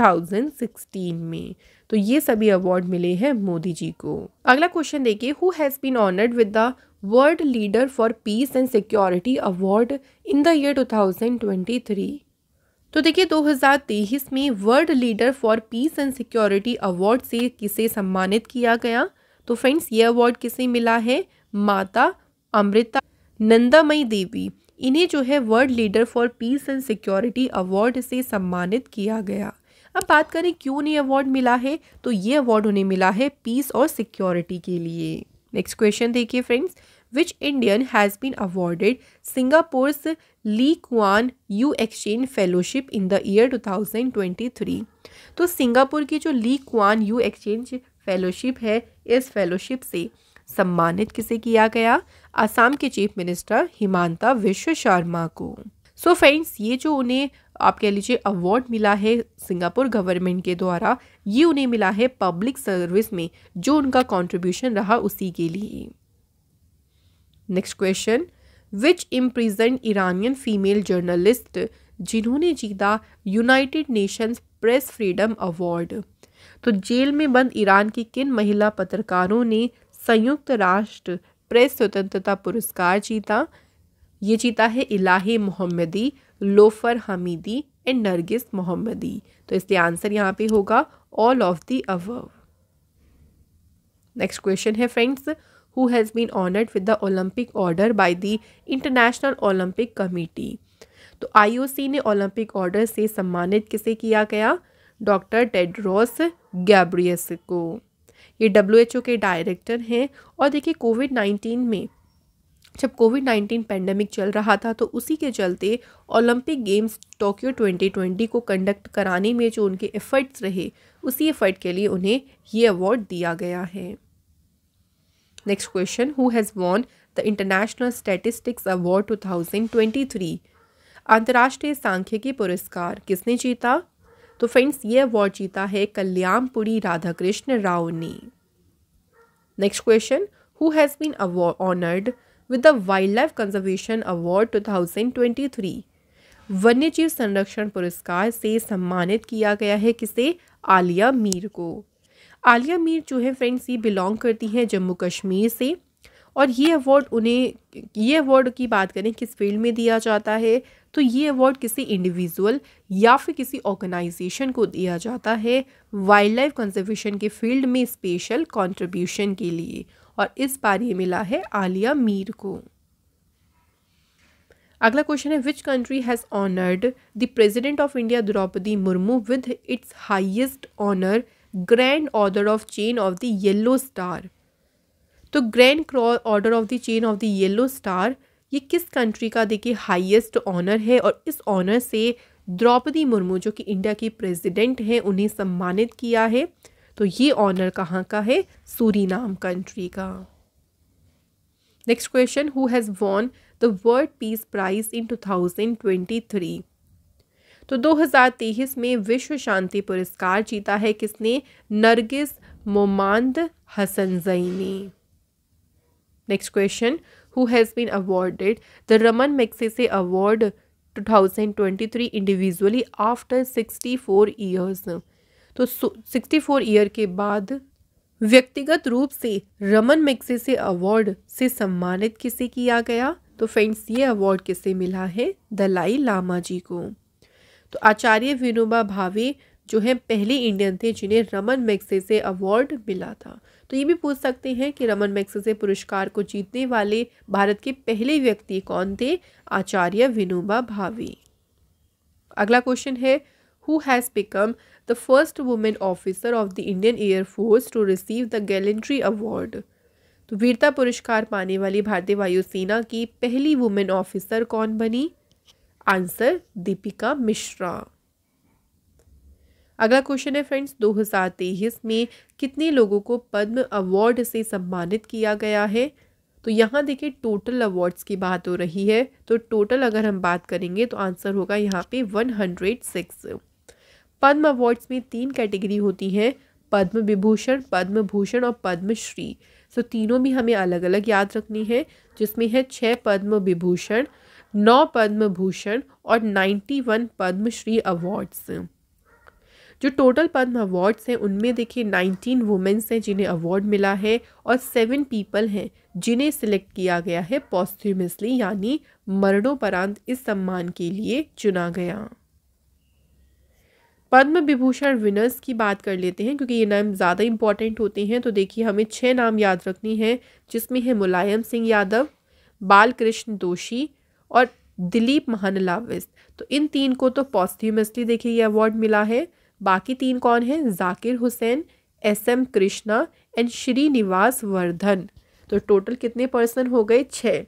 2016 में तो ये सभी अवार्ड मिले हैं मोदी जी को अगला क्वेश्चन देखिए who has been honoured with the world leader for peace and security award in the year 2023 तो देखिए 2023 में world leader for peace and security award से किसे सम्मानित किया गया तो फ्रेंड्स ये अवार्ड किसे मिला है माता अमृता नंदामयी देवी इन्हें जो है world leader for peace and security award से सम्मानित किया गया अब बात करें क्यों उन्हें अवार्ड मिला है तो ये अवार्ड उन्हें मिला है पीस और सिक्योरिटी के लिए नेक्स्ट क्वेश्चन देखिए friends which Indian has been awarded Singapore Lee Kuan Yew exchange fellowship in the year 2023. तो सिंगापुर की जो Lee Kuan Yew exchange fellowship है इस फेलोशिप से सम्मानित किसे किया गया आसाम के चीफ मिनिस्टर हिमांता विश्व शर्मा को सो so फ्रेंड्स ये जो उन्हें आप कह लीजिए अवार्ड मिला है सिंगापुर गवर्नमेंट के द्वारा ये उन्हें मिला है पब्लिक सर्विस में जो उनका कॉन्ट्रीब्यूशन रहा उसी के लिए next question which imprisoned Iranian female journalist जिन्होंने जीता United Nations press freedom award तो जेल में बंद ईरान की किन महिला पत्रकारों ने संयुक्त राष्ट्र प्रेस स्वतंत्रता पुरस्कार जीता ये जीता है Elahe Mohammadi Niloofar Hamedi and Narges Mohammadi तो इसलिए आंसर यहाँ पे होगा all of the above next question है friends who has been honoured with the Olympic order by the International Olympic Committee तो आईओसी ने ओलंपिक ऑर्डर से सम्मानित किसे किया गया डॉक्टर टेड्रोस गैब्रियस को ये डब्ल्यू एच ओ के डायरेक्टर हैं और देखिए कोविड नाइन्टीन में जब कोविड नाइन्टीन पैंडमिक चल रहा था तो उसी के चलते ओलंपिक गेम्स टोक्यो 2020 को कंडक्ट कराने में जो उनके एफर्ट्स रहे उसी एफर्ट के लिए उन्हें ये अवार्ड दिया गया है next question who has won the international statistics award 2023 अंतर्राष्ट्रीय सांख्यिकी पुरस्कार किसने जीता तो फ्रेंड्स ये अवार्ड जीता है कल्याणपुरी राधाकृष्ण राव ने next question who has been honoured with conservation award two thousand twenty 2023 वन्य जीव संरक्षण पुरस्कार से सम्मानित किया गया है किसे आलिया मीर को आलिया मीर जो है फ्रेंड्स ये बिलोंग करती हैं जम्मू कश्मीर से और ये अवार्ड उन्हें ये अवार्ड की बात करें किस फील्ड में दिया जाता है तो ये अवार्ड किसी इंडिविजुअल या फिर किसी ऑर्गेनाइजेशन को दिया जाता है वाइल्ड लाइफ कंजर्वेशन के फील्ड में स्पेशल कंट्रीब्यूशन के लिए और इस बार ये मिला है आलिया मीर को अगला क्वेश्चन है which country has honoured the president of India Droupadi Murmu with its highest honour grand order of chain of the yellow star तो grand order of the chain of the yellow star ये किस कंट्री का देखिए highest honour है और इस honour से द्रौपदी मुर्मू जो कि इंडिया की प्रेजिडेंट हैं उन्हें सम्मानित किया है तो ये ऑनर कहाँ का है सूरी नाम कंट्री का next question who has won the world peace prize in two thousand twenty three तो 2023 में विश्व शांति पुरस्कार जीता है किसने Narges Momand Hassan Zaini next question who has been awarded the Ramon Magsaysay thousand award three individually after sixty four years तो sixty four year के बाद व्यक्तिगत रूप से रमन मैक्से से अवार्ड से सम्मानित किसे किया गया तो फ्रेंड्स ये अवार्ड किसे मिला है दलाई लामा जी को तो आचार्य विनोबा भावे जो है पहले इंडियन थे जिन्हें रमन मैक्से से अवार्ड मिला था तो ये भी पूछ सकते हैं कि रमन मैक्से से पुरस्कार को जीतने वाले भारत के पहले व्यक्ति कौन थे आचार्य विनोबा भावे अगला क्वेश्चन है who has become the first woman officer of the Indian Air Force to receive the Gallantry Award. तो वीरता पुरस्कार पाने वाली भारतीय वायुसेना की पहली वुमेन ऑफिसर कौन बनी आंसर दीपिका मिश्रा अगला क्वेश्चन है फ्रेंड्स 2023 में कितने लोगों को पद्म अवार्ड से सम्मानित किया गया है तो यहाँ देखिए टोटल अवार्ड्स की बात हो रही है तो टोटल अगर हम बात करेंगे तो आंसर होगा यहाँ पे 106 पद्म अवार्ड्स में तीन कैटेगरी होती है पद्म विभूषण पद्म भूषण और पद्मश्री सो तीनों भी हमें अलग अलग याद रखनी है जिसमें है छः पद्म विभूषण नौ पद्म भूषण और नाइन्टी वन पद्मश्री अवार्ड्स जो टोटल पद्म अवार्ड्स हैं उनमें देखिए नाइनटीन वुमेंस हैं जिन्हें अवार्ड मिला है और सेवन पीपल हैं जिन्हें सिलेक्ट किया गया है पॉस्थ्यूमसली यानी मरणोपरांत इस सम्मान के लिए चुना गया पद्म विभूषण विनर्स की बात कर लेते हैं क्योंकि ये नाम ज़्यादा इम्पॉर्टेंट होते हैं तो देखिए हमें छः नाम याद रखनी है जिसमें है मुलायम सिंह यादव बालकृष्ण दोषी और दिलीप महानलाविस तो इन तीन को तो पॉजिटिवसली देखिए ये अवार्ड मिला है बाकी तीन कौन हैं Zakir Hussain S M Krishna and Srinivas Vardhan तो टोटल कितने पर्सन हो गए छः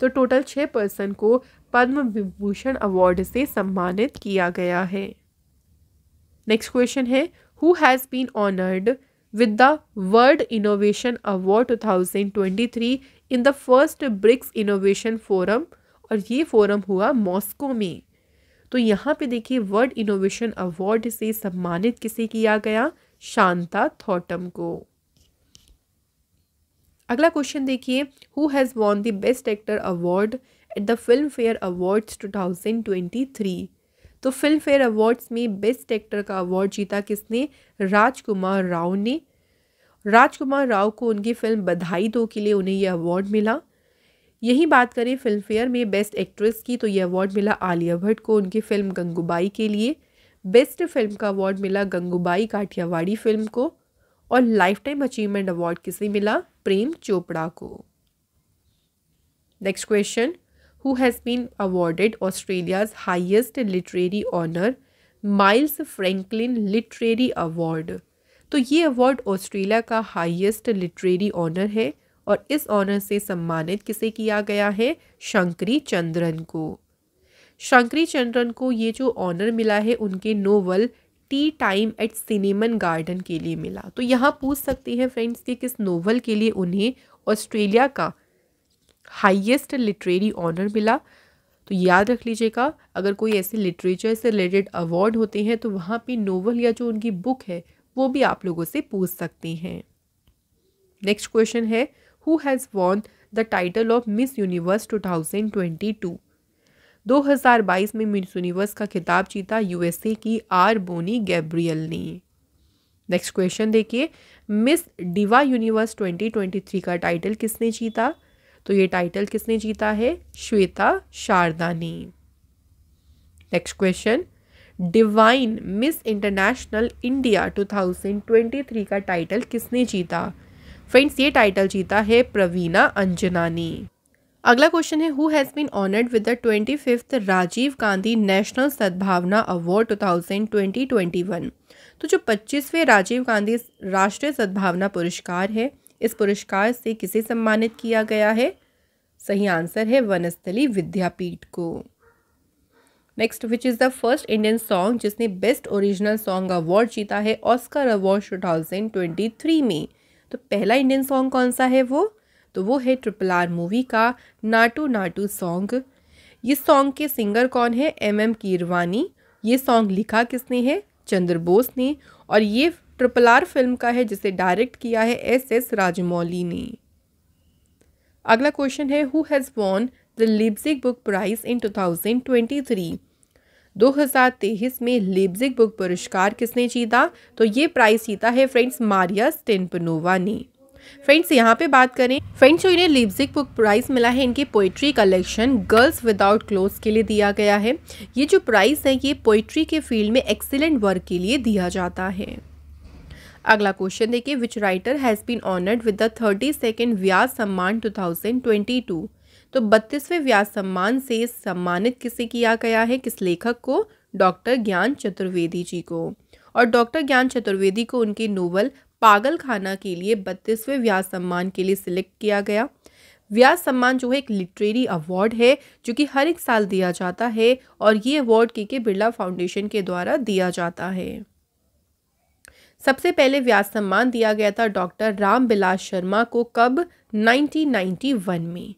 तो टोटल छः पर्सन को पद्म विभूषण अवार्ड से सम्मानित किया गया है नेक्स्ट क्वेश्चन है who has been honoured innovation award two thousand twenty 2023 in the first BRICS innovation forum और ये फोरम हुआ मॉस्को में तो यहाँ पे देखिए वर्ल्ड इनोवेशन अवार्ड से सम्मानित किसे किया गया शांता थॉटम को अगला क्वेश्चन देखिए who has won the best actor award at the Filmfare awards three तो फिल्म फेयर अवार्ड्स में बेस्ट एक्टर का अवार्ड जीता किसने राजकुमार राव ने राजकुमार राव को उनकी फिल्म बधाई दो के लिए उन्हें यह अवार्ड मिला यही बात करें फिल्म फेयर में बेस्ट एक्ट्रेस की तो यह अवार्ड मिला आलिया भट्ट को उनकी फिल्म गंगूबाई के लिए बेस्ट फिल्म का अवार्ड मिला गंगूबाई काठियावाड़ी फिल्म को और लाइफ टाइम अचीवमेंट अवार्ड किसे मिला प्रेम चोपड़ा को next question who has been awarded Australia's highest literary honor Miles Franklin Literary award तो ये अवार्ड ऑस्ट्रेलिया का हाईएस्ट लिटरेरी ऑनर है और इस ऑनर से सम्मानित किसे किया गया है शंकरी चंद्रन को शंकरी चंद्रन को ये जो ऑनर मिला है उनके novel tea time at cinnamon garden के लिए मिला तो यहाँ पूछ सकते हैं फ्रेंड्स कि किस नोवल के लिए उन्हें ऑस्ट्रेलिया का हाईएस्ट लिटरेरी ऑनर मिला तो याद रख लीजिएगा अगर कोई ऐसे लिटरेचर से रिलेटेड अवार्ड होते हैं तो वहाँ पे नोवल या जो उनकी बुक है वो भी आप लोगों से पूछ सकते हैं नेक्स्ट क्वेश्चन है who has won the title of Miss Universe 2022 2022 में मिस यूनिवर्स का खिताब जीता यूएसए की आर बोनी गैब्रियल ने नेक्स्ट क्वेश्चन देखिए मिस डिवा यूनिवर्स 2023 का टाइटल किसने जीता तो ये टाइटल किसने जीता है श्वेता शारदा ने next question divine Miss International India 2023 का टाइटल किसने जीता फ्रेंड्स ये टाइटल जीता है प्रवीणा अंजना ने अगला क्वेश्चन है who has been honoured with the twenty fifth Rajiv Gandhi national Sadbhavana award 2021 तो जो पच्चीसवें राजीव गांधी राष्ट्रीय सद्भावना पुरस्कार है इस पुरस्कार से किसे सम्मानित किया गया है सही आंसर है वनस्थली विद्यापीठ को next which is the first Indian song जिसने बेस्ट ओरिजिनल सॉन्ग अवार्ड जीता है Oscar award two thousand twenty three में तो पहला इंडियन सॉन्ग कौन सा है वो तो वो है ट्रिपल आर मूवी का नाटू नाटू सॉन्ग ये सॉन्ग के सिंगर कौन है एम एम कीरवानी ये सॉन्ग लिखा किसने है चंद्र बोस ने और ये ट्रिपल आर फिल्म का है जिसे डायरेक्ट किया है एस एस राजमौली ने अगला क्वेश्चन है who has won the Leipzig book prize in two thousand twenty three दो हजार तेईस में लिब्जिक बुक पुरस्कार किसने जीता तो ये प्राइज जीता है फ्रेंड्स मारिया स्टेनपनोवा ने फ्रेंड्स यहाँ पे बात करें फ्रेंड्स जो इन्हें लिप्सिक बुक प्राइज मिला है इनकी poetry collection girls without cloth के लिए दिया गया है ये जो प्राइज़ है ये पोइट्री के फील्ड में एक्सीलेंट वर्क के लिए दिया जाता है अगला क्वेश्चन देखिए which writer has been honoured with the thirty second Vyas Samman two thousand twenty two तो बत्तीसवें व्यास सम्मान से सम्मानित किसे किया गया है किस लेखक को डॉक्टर ज्ञान चतुर्वेदी जी को और डॉक्टर ज्ञान चतुर्वेदी को उनके नोवल पागल खाना के लिए बत्तीसवें व्यास सम्मान के लिए सिलेक्ट किया गया व्यास सम्मान जो है एक लिटरेरी अवार्ड है जो कि हर एक साल दिया जाता है और ये अवार्ड के के बिरला फाउंडेशन के द्वारा दिया जाता है सबसे पहले व्यास सम्मान दिया गया था डॉक्टर राम बिलास शर्मा को कब 1991 में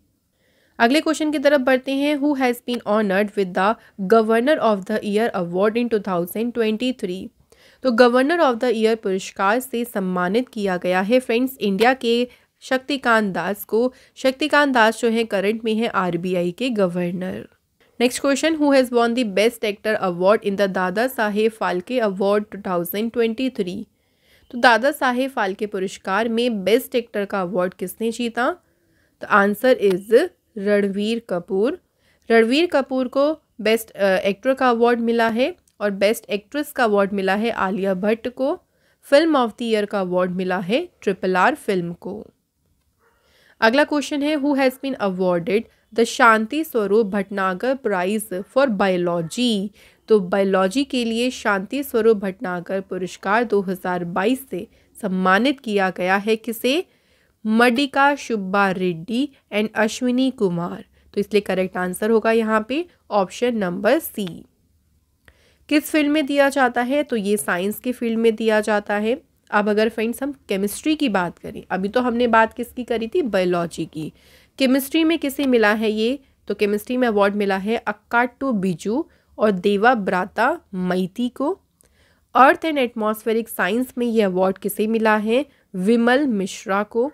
अगले क्वेश्चन की तरफ बढ़ते हैं who has been honoured with the governor of the year award in 2023 तो गवर्नर ऑफ द ईयर पुरस्कार से सम्मानित किया गया है फ्रेंड्स इंडिया के शक्तिकांत दास को शक्तिकांत दास जो है करंट में है आरबीआई के governor next question who has won the best actor award in the Dada Saheb Phalke award two thousand twenty three तो दादा साहेब फाल्के पुरस्कार में बेस्ट एक्टर का अवार्ड किसने जीता तो आंसर इज रणवीर कपूर रणवीर कपूर को बेस्ट एक्टर का अवार्ड मिला है और बेस्ट एक्ट्रेस का अवार्ड मिला है आलिया भट्ट को फिल्म ऑफ द ईयर का अवार्ड मिला है ट्रिपल आर फिल्म को अगला क्वेश्चन है who has been awarded the Shanti Swarup Bhatnagar prize for biology तो बायोलॉजी के लिए शांति स्वरूप भटनागर पुरस्कार 2022 से सम्मानित किया गया है किसे मडिका शुब्बा रेड्डी एंड अश्विनी कुमार तो इसलिए करेक्ट आंसर होगा यहाँ पे ऑप्शन नंबर सी किस फील्ड में दिया जाता है तो ये साइंस के फील्ड में दिया जाता है अब अगर फ्रेंड्स हम केमिस्ट्री की बात करें अभी तो हमने बात किसकी करी थी बायोलॉजी की केमिस्ट्री में किसे मिला है ये तो केमिस्ट्री में अवार्ड मिला है टू बिजू और देवा ब्राता मैती को अर्थ एंड एटमॉस्फेरिक साइंस में ये अवार्ड किसे मिला है विमल मिश्रा को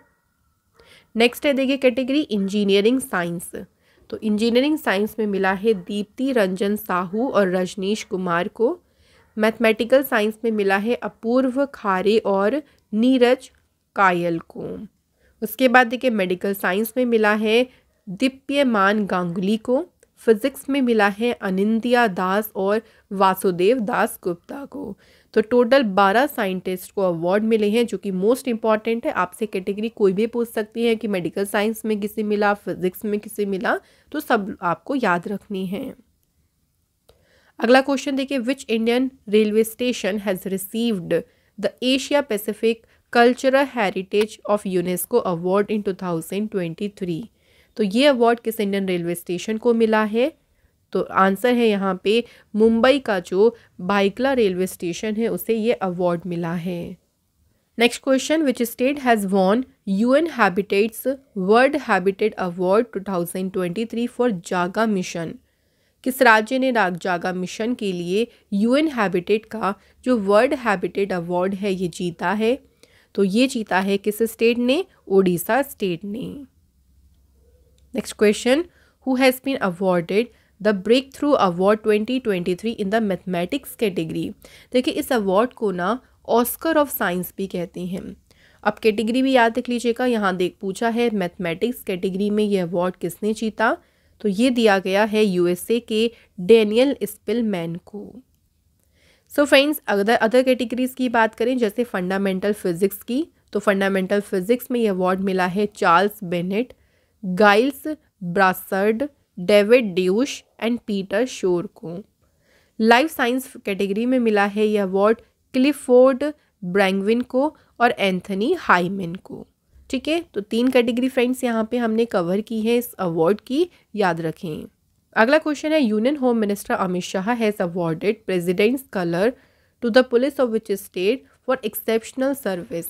नेक्स्ट है देखिए कैटेगरी इंजीनियरिंग साइंस तो इंजीनियरिंग साइंस में मिला है दीप्ति रंजन साहू और रजनीश कुमार को मैथमेटिकल साइंस में मिला है अपूर्व खारे और नीरज कायल को उसके बाद देखिए मेडिकल साइंस में मिला है दिप्यमान गांगुली को फिजिक्स में मिला है अनिंदिया दास और वासुदेव दास गुप्ता को तो टोटल बारह साइंटिस्ट को अवार्ड मिले हैं जो कि मोस्ट इंपॉर्टेंट है आपसे कैटेगरी कोई भी पूछ सकती है कि मेडिकल साइंस में किसे मिला फिजिक्स में किसे मिला तो सब आपको याद रखनी है अगला क्वेश्चन देखिए which Indian railway station has received the Asia Pacific cultural heritage of UNESCO award in 2023 तो ये अवार्ड किस इंडियन रेलवे स्टेशन को मिला है तो आंसर है यहाँ पे मुंबई का जो बाइकला रेलवे स्टेशन है उसे ये अवार्ड मिला है next question which state has won U N habitats world habitat award 2023 for Jaga mission किस राज्य ने राग जागा मिशन के लिए यू एन हैबिटेट का जो वर्ल्ड हैबिटेट अवार्ड है ये जीता है तो ये जीता है किस स्टेट ने ओडिशा स्टेट ने next question who has been awarded the breakthrough award 2023 in the mathematics category देखिए इस अवार्ड को ना ऑस्कर ऑफ साइंस भी कहते हैं अब कैटेगरी भी याद रख लीजिएगा यहाँ देख पूछा है मैथमेटिक्स कैटेगरी में ये अवार्ड किसने जीता तो ये दिया गया है यूएसए के डेनियल स्पिलमैन को सो फ्रेंड्स अगर अदर कैटेगरीज की बात करें जैसे फंडामेंटल फिजिक्स की तो फंडामेंटल फिजिक्स में ये अवार्ड मिला है Charles Bennett Gilles Brassard David Deutsch and Peter Shor को लाइफ साइंस कैटेगरी में मिला है ये अवार्ड क्लिफोर्ड ब्रैंगविन को और एंथनी हाईमिन को ठीक है तो तीन कैटेगरी फ्रेंड्स यहाँ पे हमने कवर की है इस अवार्ड की याद रखें अगला क्वेश्चन है union home minister Amit Shah has awarded president's colour to the police of which state for exceptional service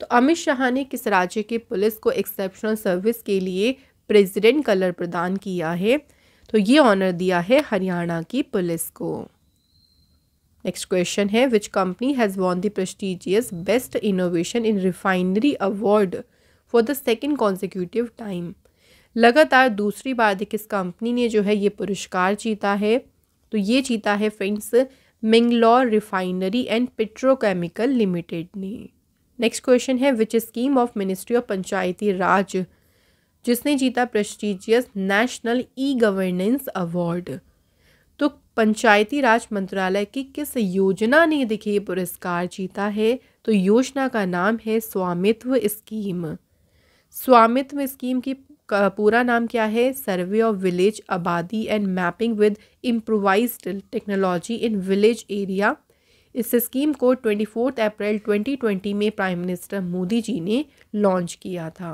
तो अमित शाह ने किस राज्य के पुलिस को एक्सेप्शनल सर्विस के लिए प्रेजिडेंट कलर प्रदान किया है तो ये ऑनर दिया है हरियाणा की पुलिस को नेक्स्ट क्वेश्चन है which company has won the prestigious best innovation in refinery award for the second consecutive time लगातार दूसरी बार एक इस कंपनी ने जो है ये पुरस्कार जीता है तो ये जीता है friends Mangalore refinery and petrochemical limited ने नेक्स्ट क्वेश्चन है which scheme of ministry of Panchayati Raj जिसने जीता prestigious national e governance award तो पंचायती राज मंत्रालय की किस योजना ने देखिए पुरस्कार जीता है तो योजना का नाम है स्वामित्व स्कीम स्वामित्व स्कीम की पूरा नाम क्या है survey of village abadi and mapping with improvise technology in village area इस स्कीम को twenty fourth April twenty twenty में प्राइम मिनिस्टर मोदी जी ने लॉन्च किया था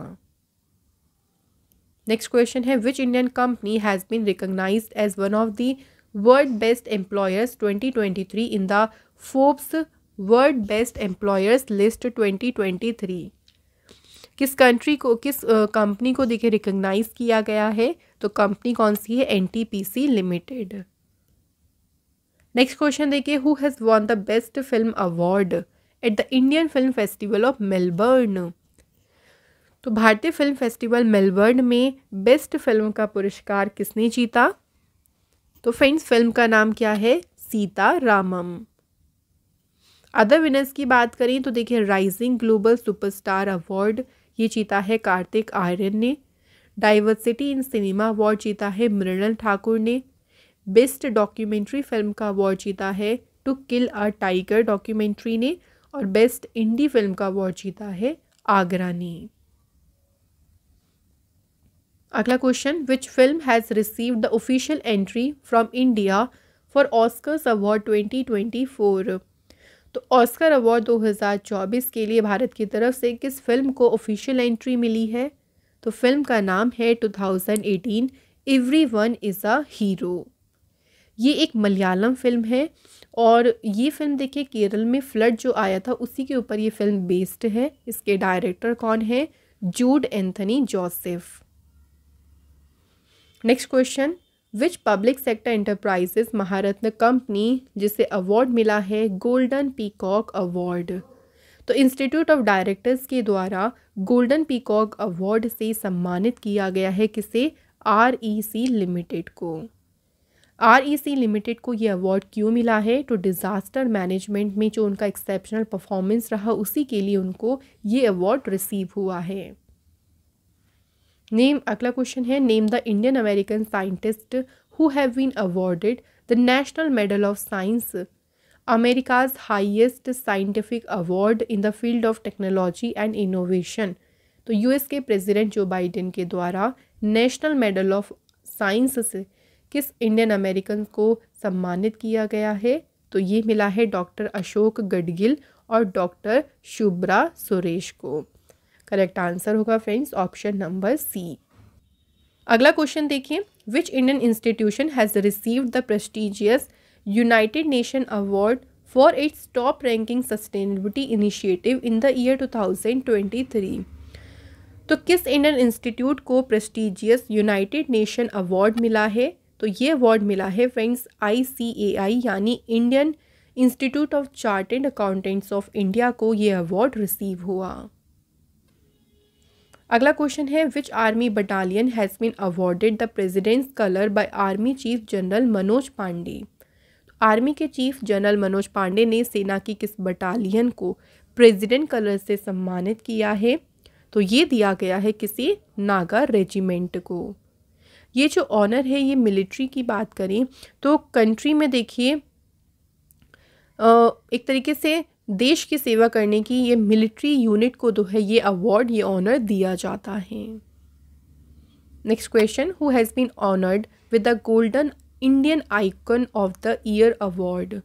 नेक्स्ट क्वेश्चन है which Indian company has been recognise as one of the world best employers 2023 in the Forbes world best employers list 2023 किस country को किस company को देखिए रिकग्नाइज किया गया है तो कंपनी कौन सी है सी लिमिटेड नेक्स्ट क्वेश्चन देखिए who has won the best film award at the Indian film festival of Melbourne तो भारतीय फिल्म फेस्टिवल मेलबर्न में बेस्ट फिल्म का पुरस्कार किसने जीता तो फ्रेंड्स फिल्म का नाम क्या है सीता रामम अदर विनर्स की बात करें तो देखिए राइजिंग ग्लोबल सुपरस्टार अवार्ड ये जीता है कार्तिक आर्यन ने डाइवर्सिटी इन सिनेमा अवार्ड जीता है मृणल ठाकुर ने बेस्ट डॉक्यूमेंट्री फिल्म का अवार्ड जीता है to kill a tiger documentary ने और बेस्ट इंडी फिल्म का अवार्ड जीता है आगरा ने अगला question which film has receive the official entry from India for Oscars award twenty twenty four तो ऑस्कर अवार्ड 2024 के लिए भारत की तरफ से किस फिल्म को ऑफिशियल एंट्री मिली है तो फिल्म का नाम है 2018 everyone is a hero ये एक मलयालम फिल्म है और ये फिल्म देखिए केरल में फ्लड जो आया था उसी के ऊपर ये फिल्म बेस्ड है इसके डायरेक्टर कौन है Jude Anthony Joseph next question which public sector enterprises Maharatna company जिसे अवार्ड मिला है गोल्डन पीकॉक अवार्ड तो इंस्टीट्यूट ऑफ डायरेक्टर्स के द्वारा गोल्डन पीकॉक अवार्ड से सम्मानित किया गया है किसे आर ई सी लिमिटेड को आर ई सी लिमिटेड को ये अवार्ड क्यों मिला है तो डिज़ास्टर मैनेजमेंट में जो उनका एक्सेप्शनल परफॉर्मेंस रहा उसी के लिए उनको ये अवार्ड रिसीव हुआ है नेम अगला क्वेश्चन है name the Indian American scientist who have been awarded the national medal of science America's highest scientific award in the field of technology and innovation तो यूएस के प्रेसिडेंट जो बाइडेन के द्वारा national medal of science से किस Indian American को सम्मानित किया गया है तो ये मिला है डॉक्टर अशोक गडगिल और डॉक्टर शुभ्रा सुरेश को करेक्ट आंसर होगा फ्रेंड्स ऑप्शन नंबर सी अगला क्वेश्चन देखिए which Indian institution has received the prestigious United Nation award for its top ranking sustainability initiative in the year 2023 तो किस इंडियन इंस्टीट्यूट को प्रेस्टिजियस यूनाइटेड नेशन अवार्ड मिला है तो ये अवार्ड मिला है फ्रेंड्स आई यानी Indian Institute of Chartered Accountants of India को ये अवार्ड रिसीव हुआ अगला क्वेश्चन है which army battalion has been awarded the President's colour by army chief general Manoj Pande army के चीफ जनरल मनोज पांडे ने सेना की किस बटालियन को प्रेसिडेंट कलर से सम्मानित किया है तो ये दिया गया है किसी नागा रेजिमेंट को ये जो ऑनर है ये मिलिट्री की बात करें तो कंट्री में देखिए एक तरीके से देश की सेवा करने की ये मिलिट्री यूनिट को जो तो है ये अवार्ड ये ऑनर दिया जाता है next question who has been honoured with the golden Indian icon of the year award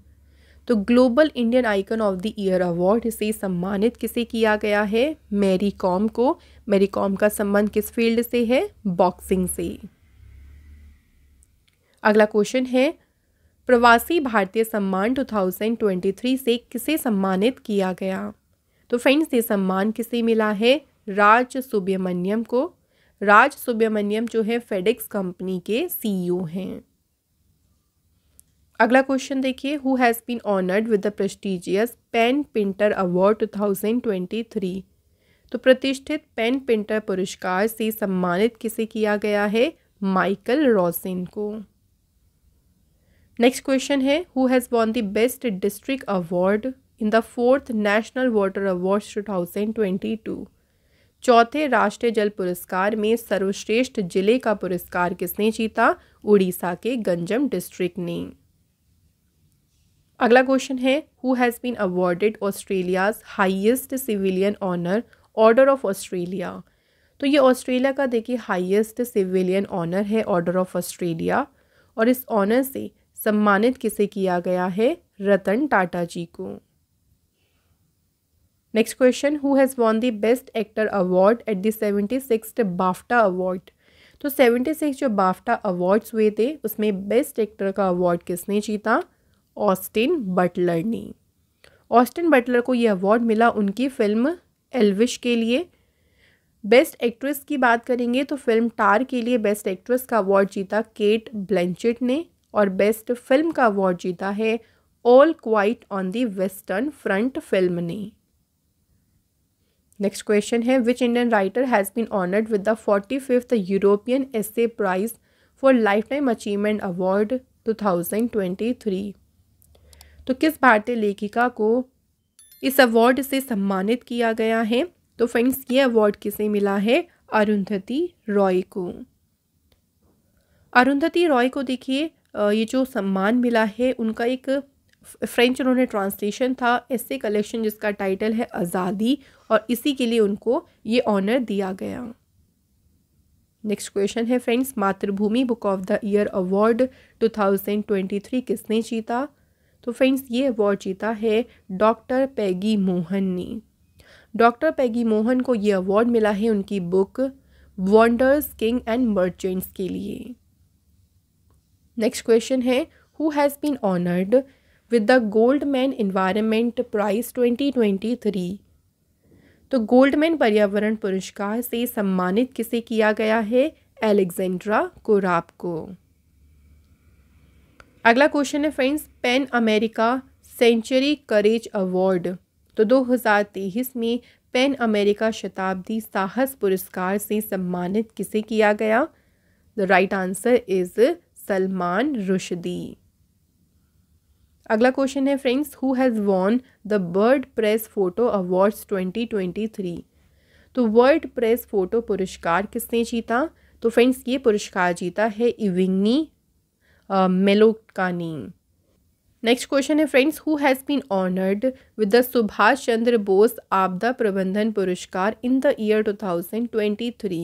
तो global Indian icon of the year award से सम्मानित किसे किया गया है मैरी कॉम को मैरी कॉम का संबंध किस फील्ड से है बॉक्सिंग से अगला क्वेश्चन है प्रवासी भारतीय सम्मान 2023 से किसे सम्मानित किया गया तो फ्रेंड्स ये सम्मान किसे मिला है राज सुब्रमण्यम को राज सुब्रमण्यम जो है फेडिक्स कंपनी के सीईओ e हैं अगला क्वेश्चन देखिए who has been honoured with the prestigious PEN Pinter award 2023 तो प्रतिष्ठित पेन पिंटर पुरस्कार से सम्मानित किसे किया गया है माइकल रॉसिन को नेक्स्ट क्वेश्चन है who has won the best district award in the fourth national water award two thousand twenty two चौथे राष्ट्रीय जल पुरस्कार में सर्वश्रेष्ठ जिले का पुरस्कार किसने जीता उड़ीसा के गंजम डिस्ट्रिक्ट ने अगला क्वेश्चन है who has been awarded Australia's highest civilian honour order of Australia तो ये ऑस्ट्रेलिया का देखिए हाइएस्ट सिविलियन ऑनर है ऑर्डर ऑफ ऑस्ट्रेलिया और इस ऑनर से सम्मानित किसे किया गया है रतन टाटा जी को next question who has won the best actor award at the seventy six BAFTA award तो सेवेंटी सिक्स जो बाफ्टा अवार्ड्स हुए थे उसमें बेस्ट एक्टर का अवार्ड किसने जीता ऑस्टिन बटलर ने ऑस्टिन बटलर को ये अवार्ड मिला उनकी फिल्म एलविश के लिए बेस्ट एक्ट्रेस की बात करेंगे तो फिल्म टार के लिए बेस्ट एक्ट्रेस का अवार्ड जीता केट ब्लेंचेट ने और बेस्ट फिल्म का अवार्ड जीता है all quiet on the western front film ने नेक्स्ट क्वेश्चन है which Indian writer has been honoured with the forty fifth European essay prize for lifetime achievement award two thousand twenty three तो किस भारतीय लेखिका को इस award से सम्मानित किया गया है तो फ्रेंड्स ये अवार्ड किसे मिला है अरुंधति रॉय को अरुंधति रॉय को देखिए ये जो सम्मान मिला है उनका एक फ्रेंच उन्होंने ट्रांसलेशन था ऐसे कलेक्शन जिसका टाइटल है आज़ादी और इसी के लिए उनको ये ऑनर दिया गया नेक्स्ट क्वेश्चन है friends Mathrubhumi book of the year award 2023 किसने जीता तो फ्रेंड्स ये अवार्ड जीता है डॉक्टर पैगी मोहन ने डॉक्टर पैगी मोहन को ये अवार्ड मिला है उनकी book wanderers king and merchants के लिए नेक्स्ट क्वेश्चन है who has been honoured with the Goldman environment prize twenty twenty three तो गोल्ड मैन पर्यावरण पुरस्कार से सम्मानित किसे किया गया है एलेक्जेंड्रा कोराब को अगला क्वेश्चन है friends PEN America century courage award तो 2023 में पेन अमेरिका शताब्दी साहस पुरस्कार से सम्मानित किसे किया गया the right answer is Salman Rushdie अगला क्वेश्चन है friends who has won the world press photo awards 2023 तो वर्ल्ड प्रेस फोटो पुरस्कार किसने जीता तो फ्रेंड्स ये पुरस्कार जीता है इविंगनी मेलोकानी नेक्स्ट क्वेश्चन है friends who has been honoured with the Subhash Chandra Bose आपदा प्रबंधन पुरस्कार in the year 2023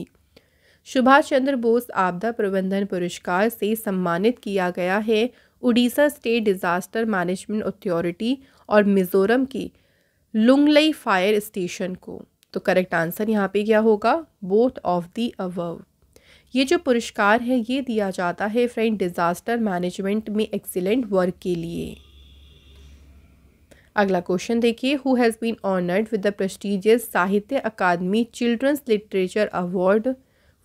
Subhash Chandra Bose आपदा प्रबंधन पुरस्कार से सम्मानित किया गया है Orissa state disaster management authority और मिज़ोरम की लुंगलई फायर स्टेशन को तो करेक्ट आंसर यहाँ पे क्या होगा बोथ ऑफ दी अवव ये जो पुरस्कार है ये दिया जाता है फ्रेंड डिज़ास्टर मैनेजमेंट में एक्सीलेंट वर्क के लिए अगला क्वेश्चन देखिए who has been honoured with the prestigious Sahitya Akademi children's literature award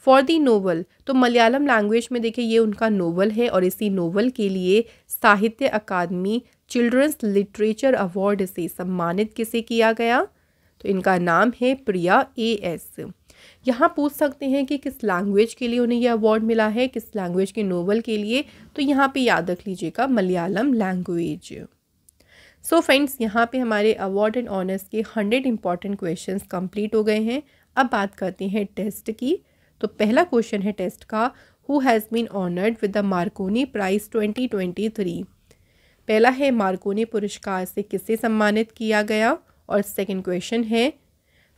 for the novel तो मलयालम लैंग्वेज में देखिए ये उनका नोवल है और इसी नोवल के लिए साहित्य अकादमी चिल्ड्रंस लिटरेचर अवार्ड से सम्मानित किसे किया गया तो इनका नाम है प्रिया ए एस यहाँ पूछ सकते हैं कि किस लैंग्वेज के लिए उन्हें यह अवार्ड मिला है किस लैंग्वेज के नोवल के लिए तो यहाँ पे याद रख लीजिएगा मलयालम लैंग्वेज सो फ्रेंड्स यहाँ पे हमारे अवार्ड एंड ऑनर्स के हंड्रेड इंपॉर्टेंट क्वेश्चंस कंप्लीट हो गए हैं अब बात करते हैं टेस्ट की तो पहला क्वेश्चन है टेस्ट का who has been honoured with the Marconi prize 2023 पहला है मार्कोनी पुरस्कार से किसे सम्मानित किया गया और सेकंड क्वेश्चन है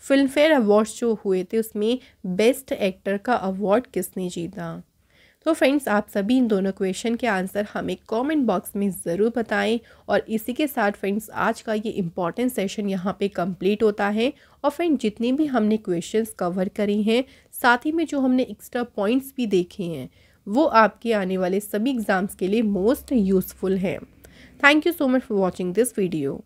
फिल्म फेयर अवार्ड्स जो हुए थे उसमें बेस्ट एक्टर का अवार्ड किसने जीता तो फ्रेंड्स आप सभी इन दोनों क्वेश्चन के आंसर हमें कमेंट बॉक्स में ज़रूर बताएं और इसी के साथ फ्रेंड्स आज का ये इम्पॉर्टेंट सेशन यहाँ पे कंप्लीट होता है और फ्रेंड्स जितने भी हमने क्वेश्चंस कवर करी हैं साथ ही में जो हमने एक्स्ट्रा पॉइंट्स भी देखे हैं वो आपके आने वाले सभी एग्ज़ाम्स के लिए मोस्ट यूज़फुल हैं thank you so much for watching this video